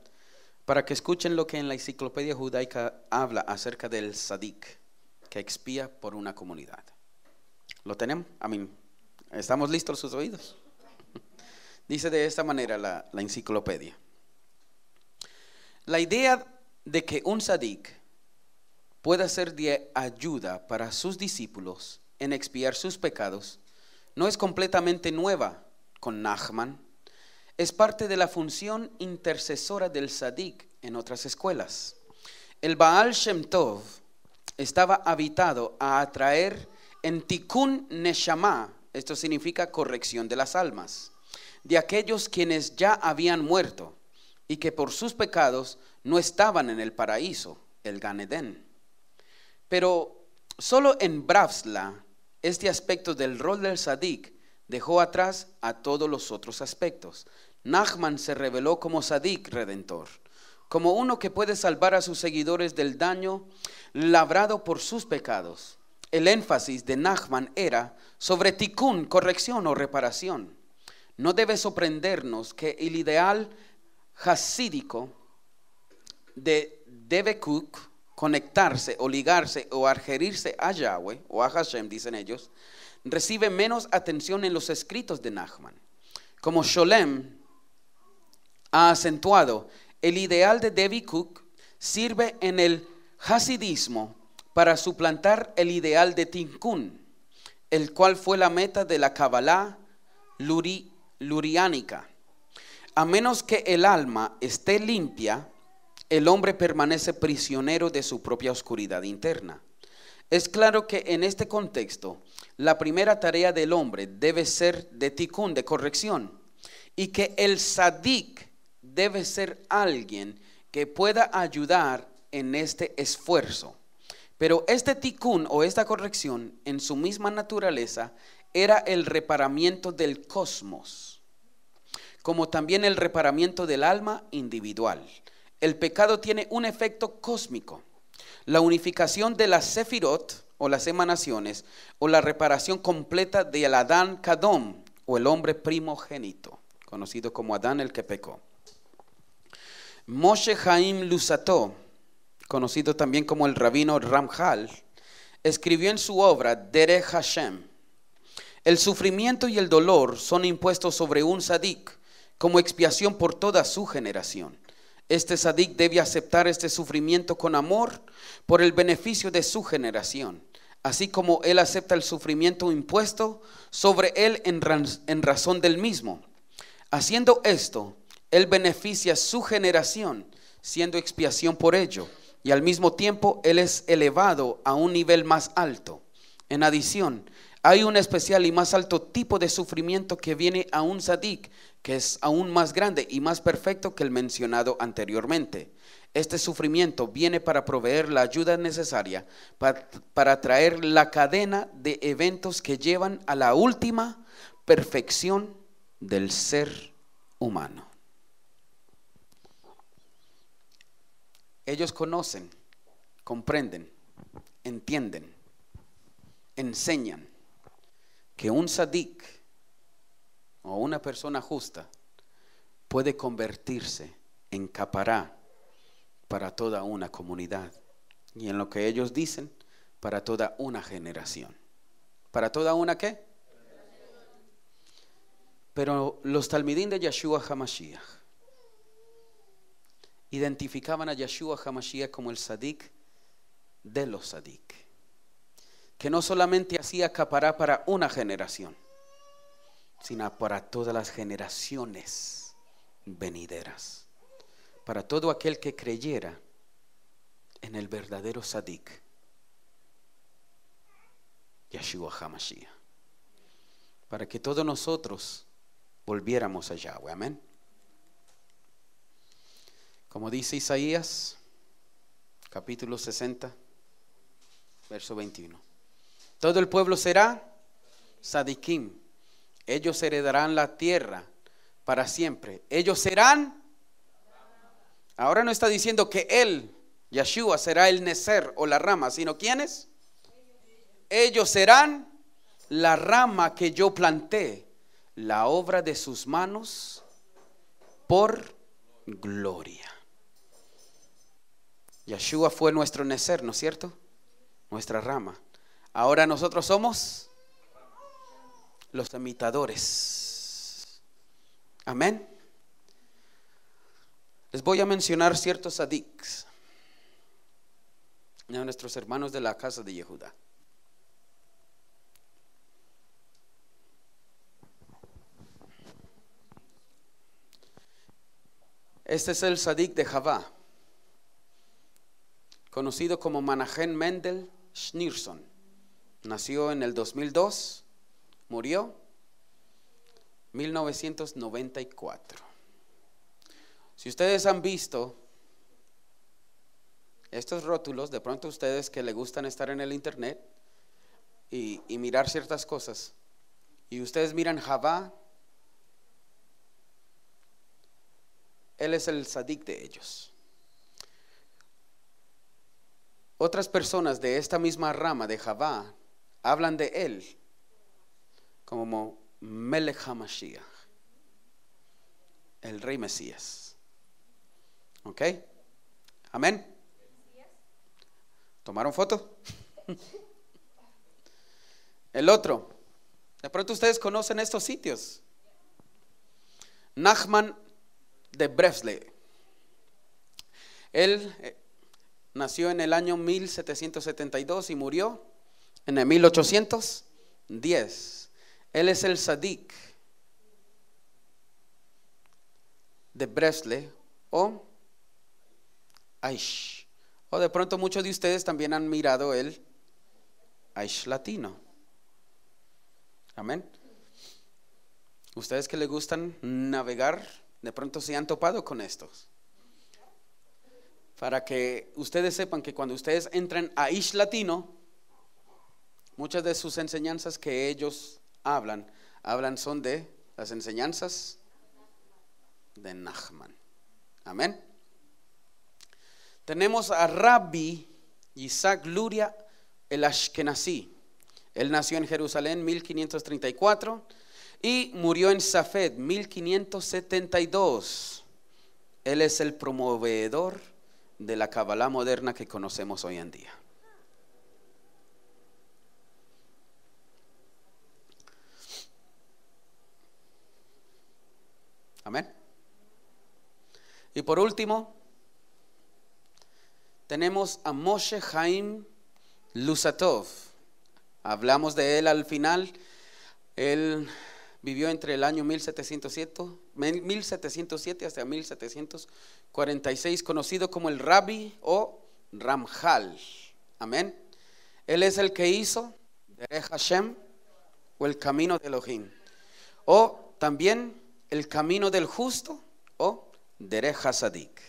para que escuchen lo que en la enciclopedia judaica habla acerca del sadik expía por una comunidad. ¿Lo tenemos? ¿Estamos listos sus oídos? (laughs) Dice de esta manera la, enciclopedia. La idea de que un sadik pueda ser de ayuda para sus discípulos en expiar sus pecados no es completamente nueva con Nachman. Es parte de la función intercesora del sadik en otras escuelas. El Baal Shem Tov estaba habitado a atraer en Tikkun Neshama, esto significa corrección de las almas, de aquellos quienes ya habían muerto y que por sus pecados no estaban en el paraíso, el Ganedén. Pero solo en Bravsla, este aspecto del rol del Sadik dejó atrás a todos los otros aspectos. Nachman se reveló como Sadik redentor como uno que puede salvar a sus seguidores del daño labrado por sus pecados. El énfasis de Nachman era sobre tikkun, corrección o reparación. No debe sorprendernos que el ideal hasídico de Debekuk, conectarse o ligarse o adherirse a Yahweh o a Hashem, dicen ellos, recibe menos atención en los escritos de Nachman. Como Sholem ha acentuado, el ideal de Devi Cook sirve en el hasidismo para suplantar el ideal de Tikkun, el cual fue la meta de la Kabbalah luri, luriánica. A menos que el alma esté limpia, el hombre permanece prisionero de su propia oscuridad interna. Es claro que en este contexto, la primera tarea del hombre debe ser de tikkun, de corrección, y que el sadik debe ser alguien que pueda ayudar en este esfuerzo. Pero este ticún o esta corrección en su misma naturaleza era el reparamiento del cosmos, como también el reparamiento del alma individual. El pecado tiene un efecto cósmico. La unificación de la sefirot o las emanaciones o la reparación completa del Adán Kadom o el hombre primogénito, conocido como Adán el que pecó. Moshe Haim Lusato... conocido también como el rabino Ramjal, escribió en su obra Dere Hashem, el sufrimiento y el dolor son impuestos sobre un sadik como expiación por toda su generación. Este sadik debe aceptar este sufrimiento con amor por el beneficio de su generación, así como él acepta el sufrimiento impuesto sobre él en razón del mismo. Haciendo esto, él beneficia su generación siendo expiación por ello, y al mismo tiempo Él es elevado a un nivel más alto. En adición, hay un especial y más alto tipo de sufrimiento que viene a un sadik, que es aún más grande y más perfecto que el mencionado anteriormente. Este sufrimiento viene para proveer la ayuda necesaria para, para traer la cadena de eventos que llevan a la última perfección del ser humano. Ellos conocen, comprenden, entienden, enseñan que un sadik o una persona justa puede convertirse en capará para toda una comunidad y en lo que ellos dicen para toda una generación. ¿Para toda una qué? Pero los talmidín de Yeshua Hamashiach identificaban a Yeshua Hamashiach como el Sadik de los Sadik, que no solamente hacía acapará para una generación, sino para todas las generaciones venideras, para todo aquel que creyera en el verdadero Sadik, Yeshua Hamashiach, para que todos nosotros volviéramos a Yahweh. Amén. Como dice Isaías, capítulo 60, verso 21. Todo el pueblo será sadiquim. Ellos heredarán la tierra para siempre. Ellos serán. Ahora no está diciendo que él, Yeshua, será el necer o la rama, sino quiénes. Ellos serán la rama que yo planté, la obra de sus manos por gloria. Yeshua fue nuestro nacer ¿no es cierto? Nuestra rama. Ahora nosotros somos los imitadores. Amén. Les voy a mencionar ciertos sadiks a nuestros hermanos de la casa de Yehuda. Este es el sadik de Javá conocido como Manahem Mendel Schneerson. Nació en el 2002, murió 1994. Si ustedes han visto estos rótulos, de pronto ustedes que le gustan estar en el internet y, mirar ciertas cosas, y ustedes miran Javá, él es el sadik de ellos. Otras personas de esta misma rama de Javá hablan de él como Melech HaMashiach, el rey Mesías. ¿Ok? Amén. ¿Tomaron foto? (laughs) el otro. De pronto ustedes conocen estos sitios. Nachman de Brefle. Él eh, Nació en el año 1772 y murió en el 1810. Él es el Sadik de Bresle o Aish. O de pronto muchos de ustedes también han mirado el Aish latino. Amén. Ustedes que les gustan navegar, de pronto se han topado con estos para que ustedes sepan que cuando ustedes entran a Ish Latino, muchas de sus enseñanzas que ellos hablan, hablan son de las enseñanzas de Nachman. Amén. Tenemos a Rabbi Isaac Luria el Ashkenazí. Él nació en Jerusalén 1534 y murió en Safed 1572. Él es el promovedor de la Kabbalah moderna que conocemos hoy en día. Amén. Y por último, tenemos a Moshe Haim Lusatov. Hablamos de él al final. Él vivió entre el año 1707 1707 hasta 1746, conocido como el Rabbi o Ramjal. Amén. Él es el que hizo Derech Hashem o el camino de Elohim. O también el camino del justo o Derech Hasadik.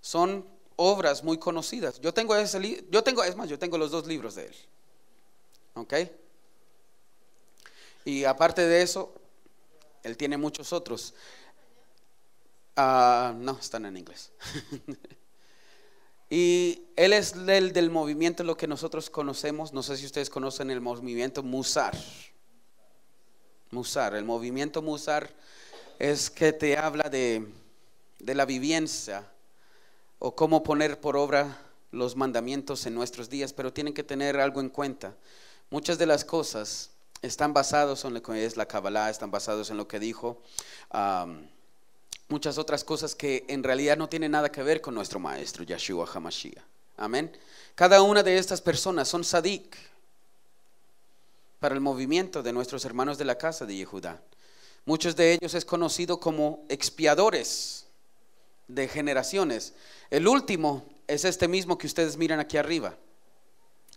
Son obras muy conocidas. Yo tengo ese yo tengo, es más, yo tengo los dos libros de él. ¿Ok? Y aparte de eso, él tiene muchos otros. Ah, no, están en inglés. (laughs) y él es el del movimiento, lo que nosotros conocemos, no sé si ustedes conocen el movimiento Musar. Musar, el movimiento Musar es que te habla de, de la vivienda o cómo poner por obra los mandamientos en nuestros días, pero tienen que tener algo en cuenta. Muchas de las cosas están basados en lo que es la Kabbalah, están basados en lo que dijo, muchas otras cosas que en realidad no tienen nada que ver con nuestro maestro, Yeshua HaMashiach. Amén. Cada una de estas personas son sadik para el movimiento de nuestros hermanos de la casa de Yehudá. Muchos de ellos es conocido como expiadores de generaciones. El último es este mismo que ustedes miran aquí arriba.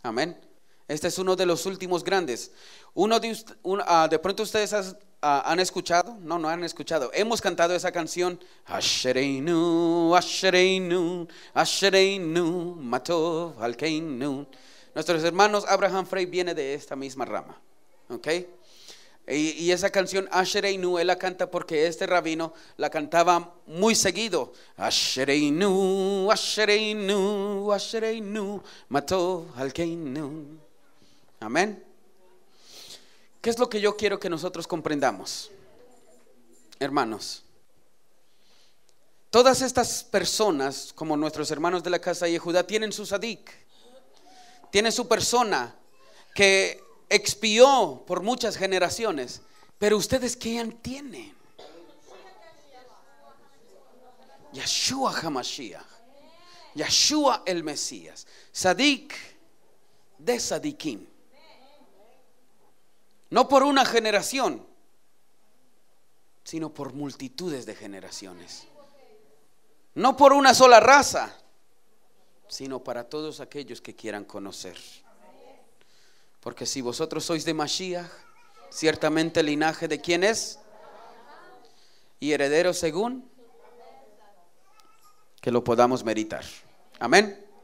Amén. Este es uno de los últimos grandes. Uno de, ah, de pronto ustedes ah, han escuchado, no, no han escuchado. Hemos cantado esa canción. Ashereinu, Ashereinu, Ashereinu, Matov, Alkeinu. Nuestros hermanos Abraham Frey viene de esta misma rama. ¿Ok? Y, esa canción Ashereinu, él la canta porque este rabino la cantaba muy seguido. Ashereinu, Ashereinu, Ashereinu, Matov al Amén. ¿Qué es lo que yo quiero que nosotros comprendamos? Hermanos, todas estas personas, como nuestros hermanos de la casa de Judá, tienen su sadik, tienen su persona que expió por muchas generaciones, pero ustedes que tienen. Yeshua Hamashiach, Yeshua el Mesías, sadik de sadikim. No por una generación, sino por multitudes de generaciones. No por una sola raza, sino para todos aquellos que quieran conocer. Porque si vosotros sois de Mashiach, ciertamente el linaje de quién es y heredero según que lo podamos meditar. Amén.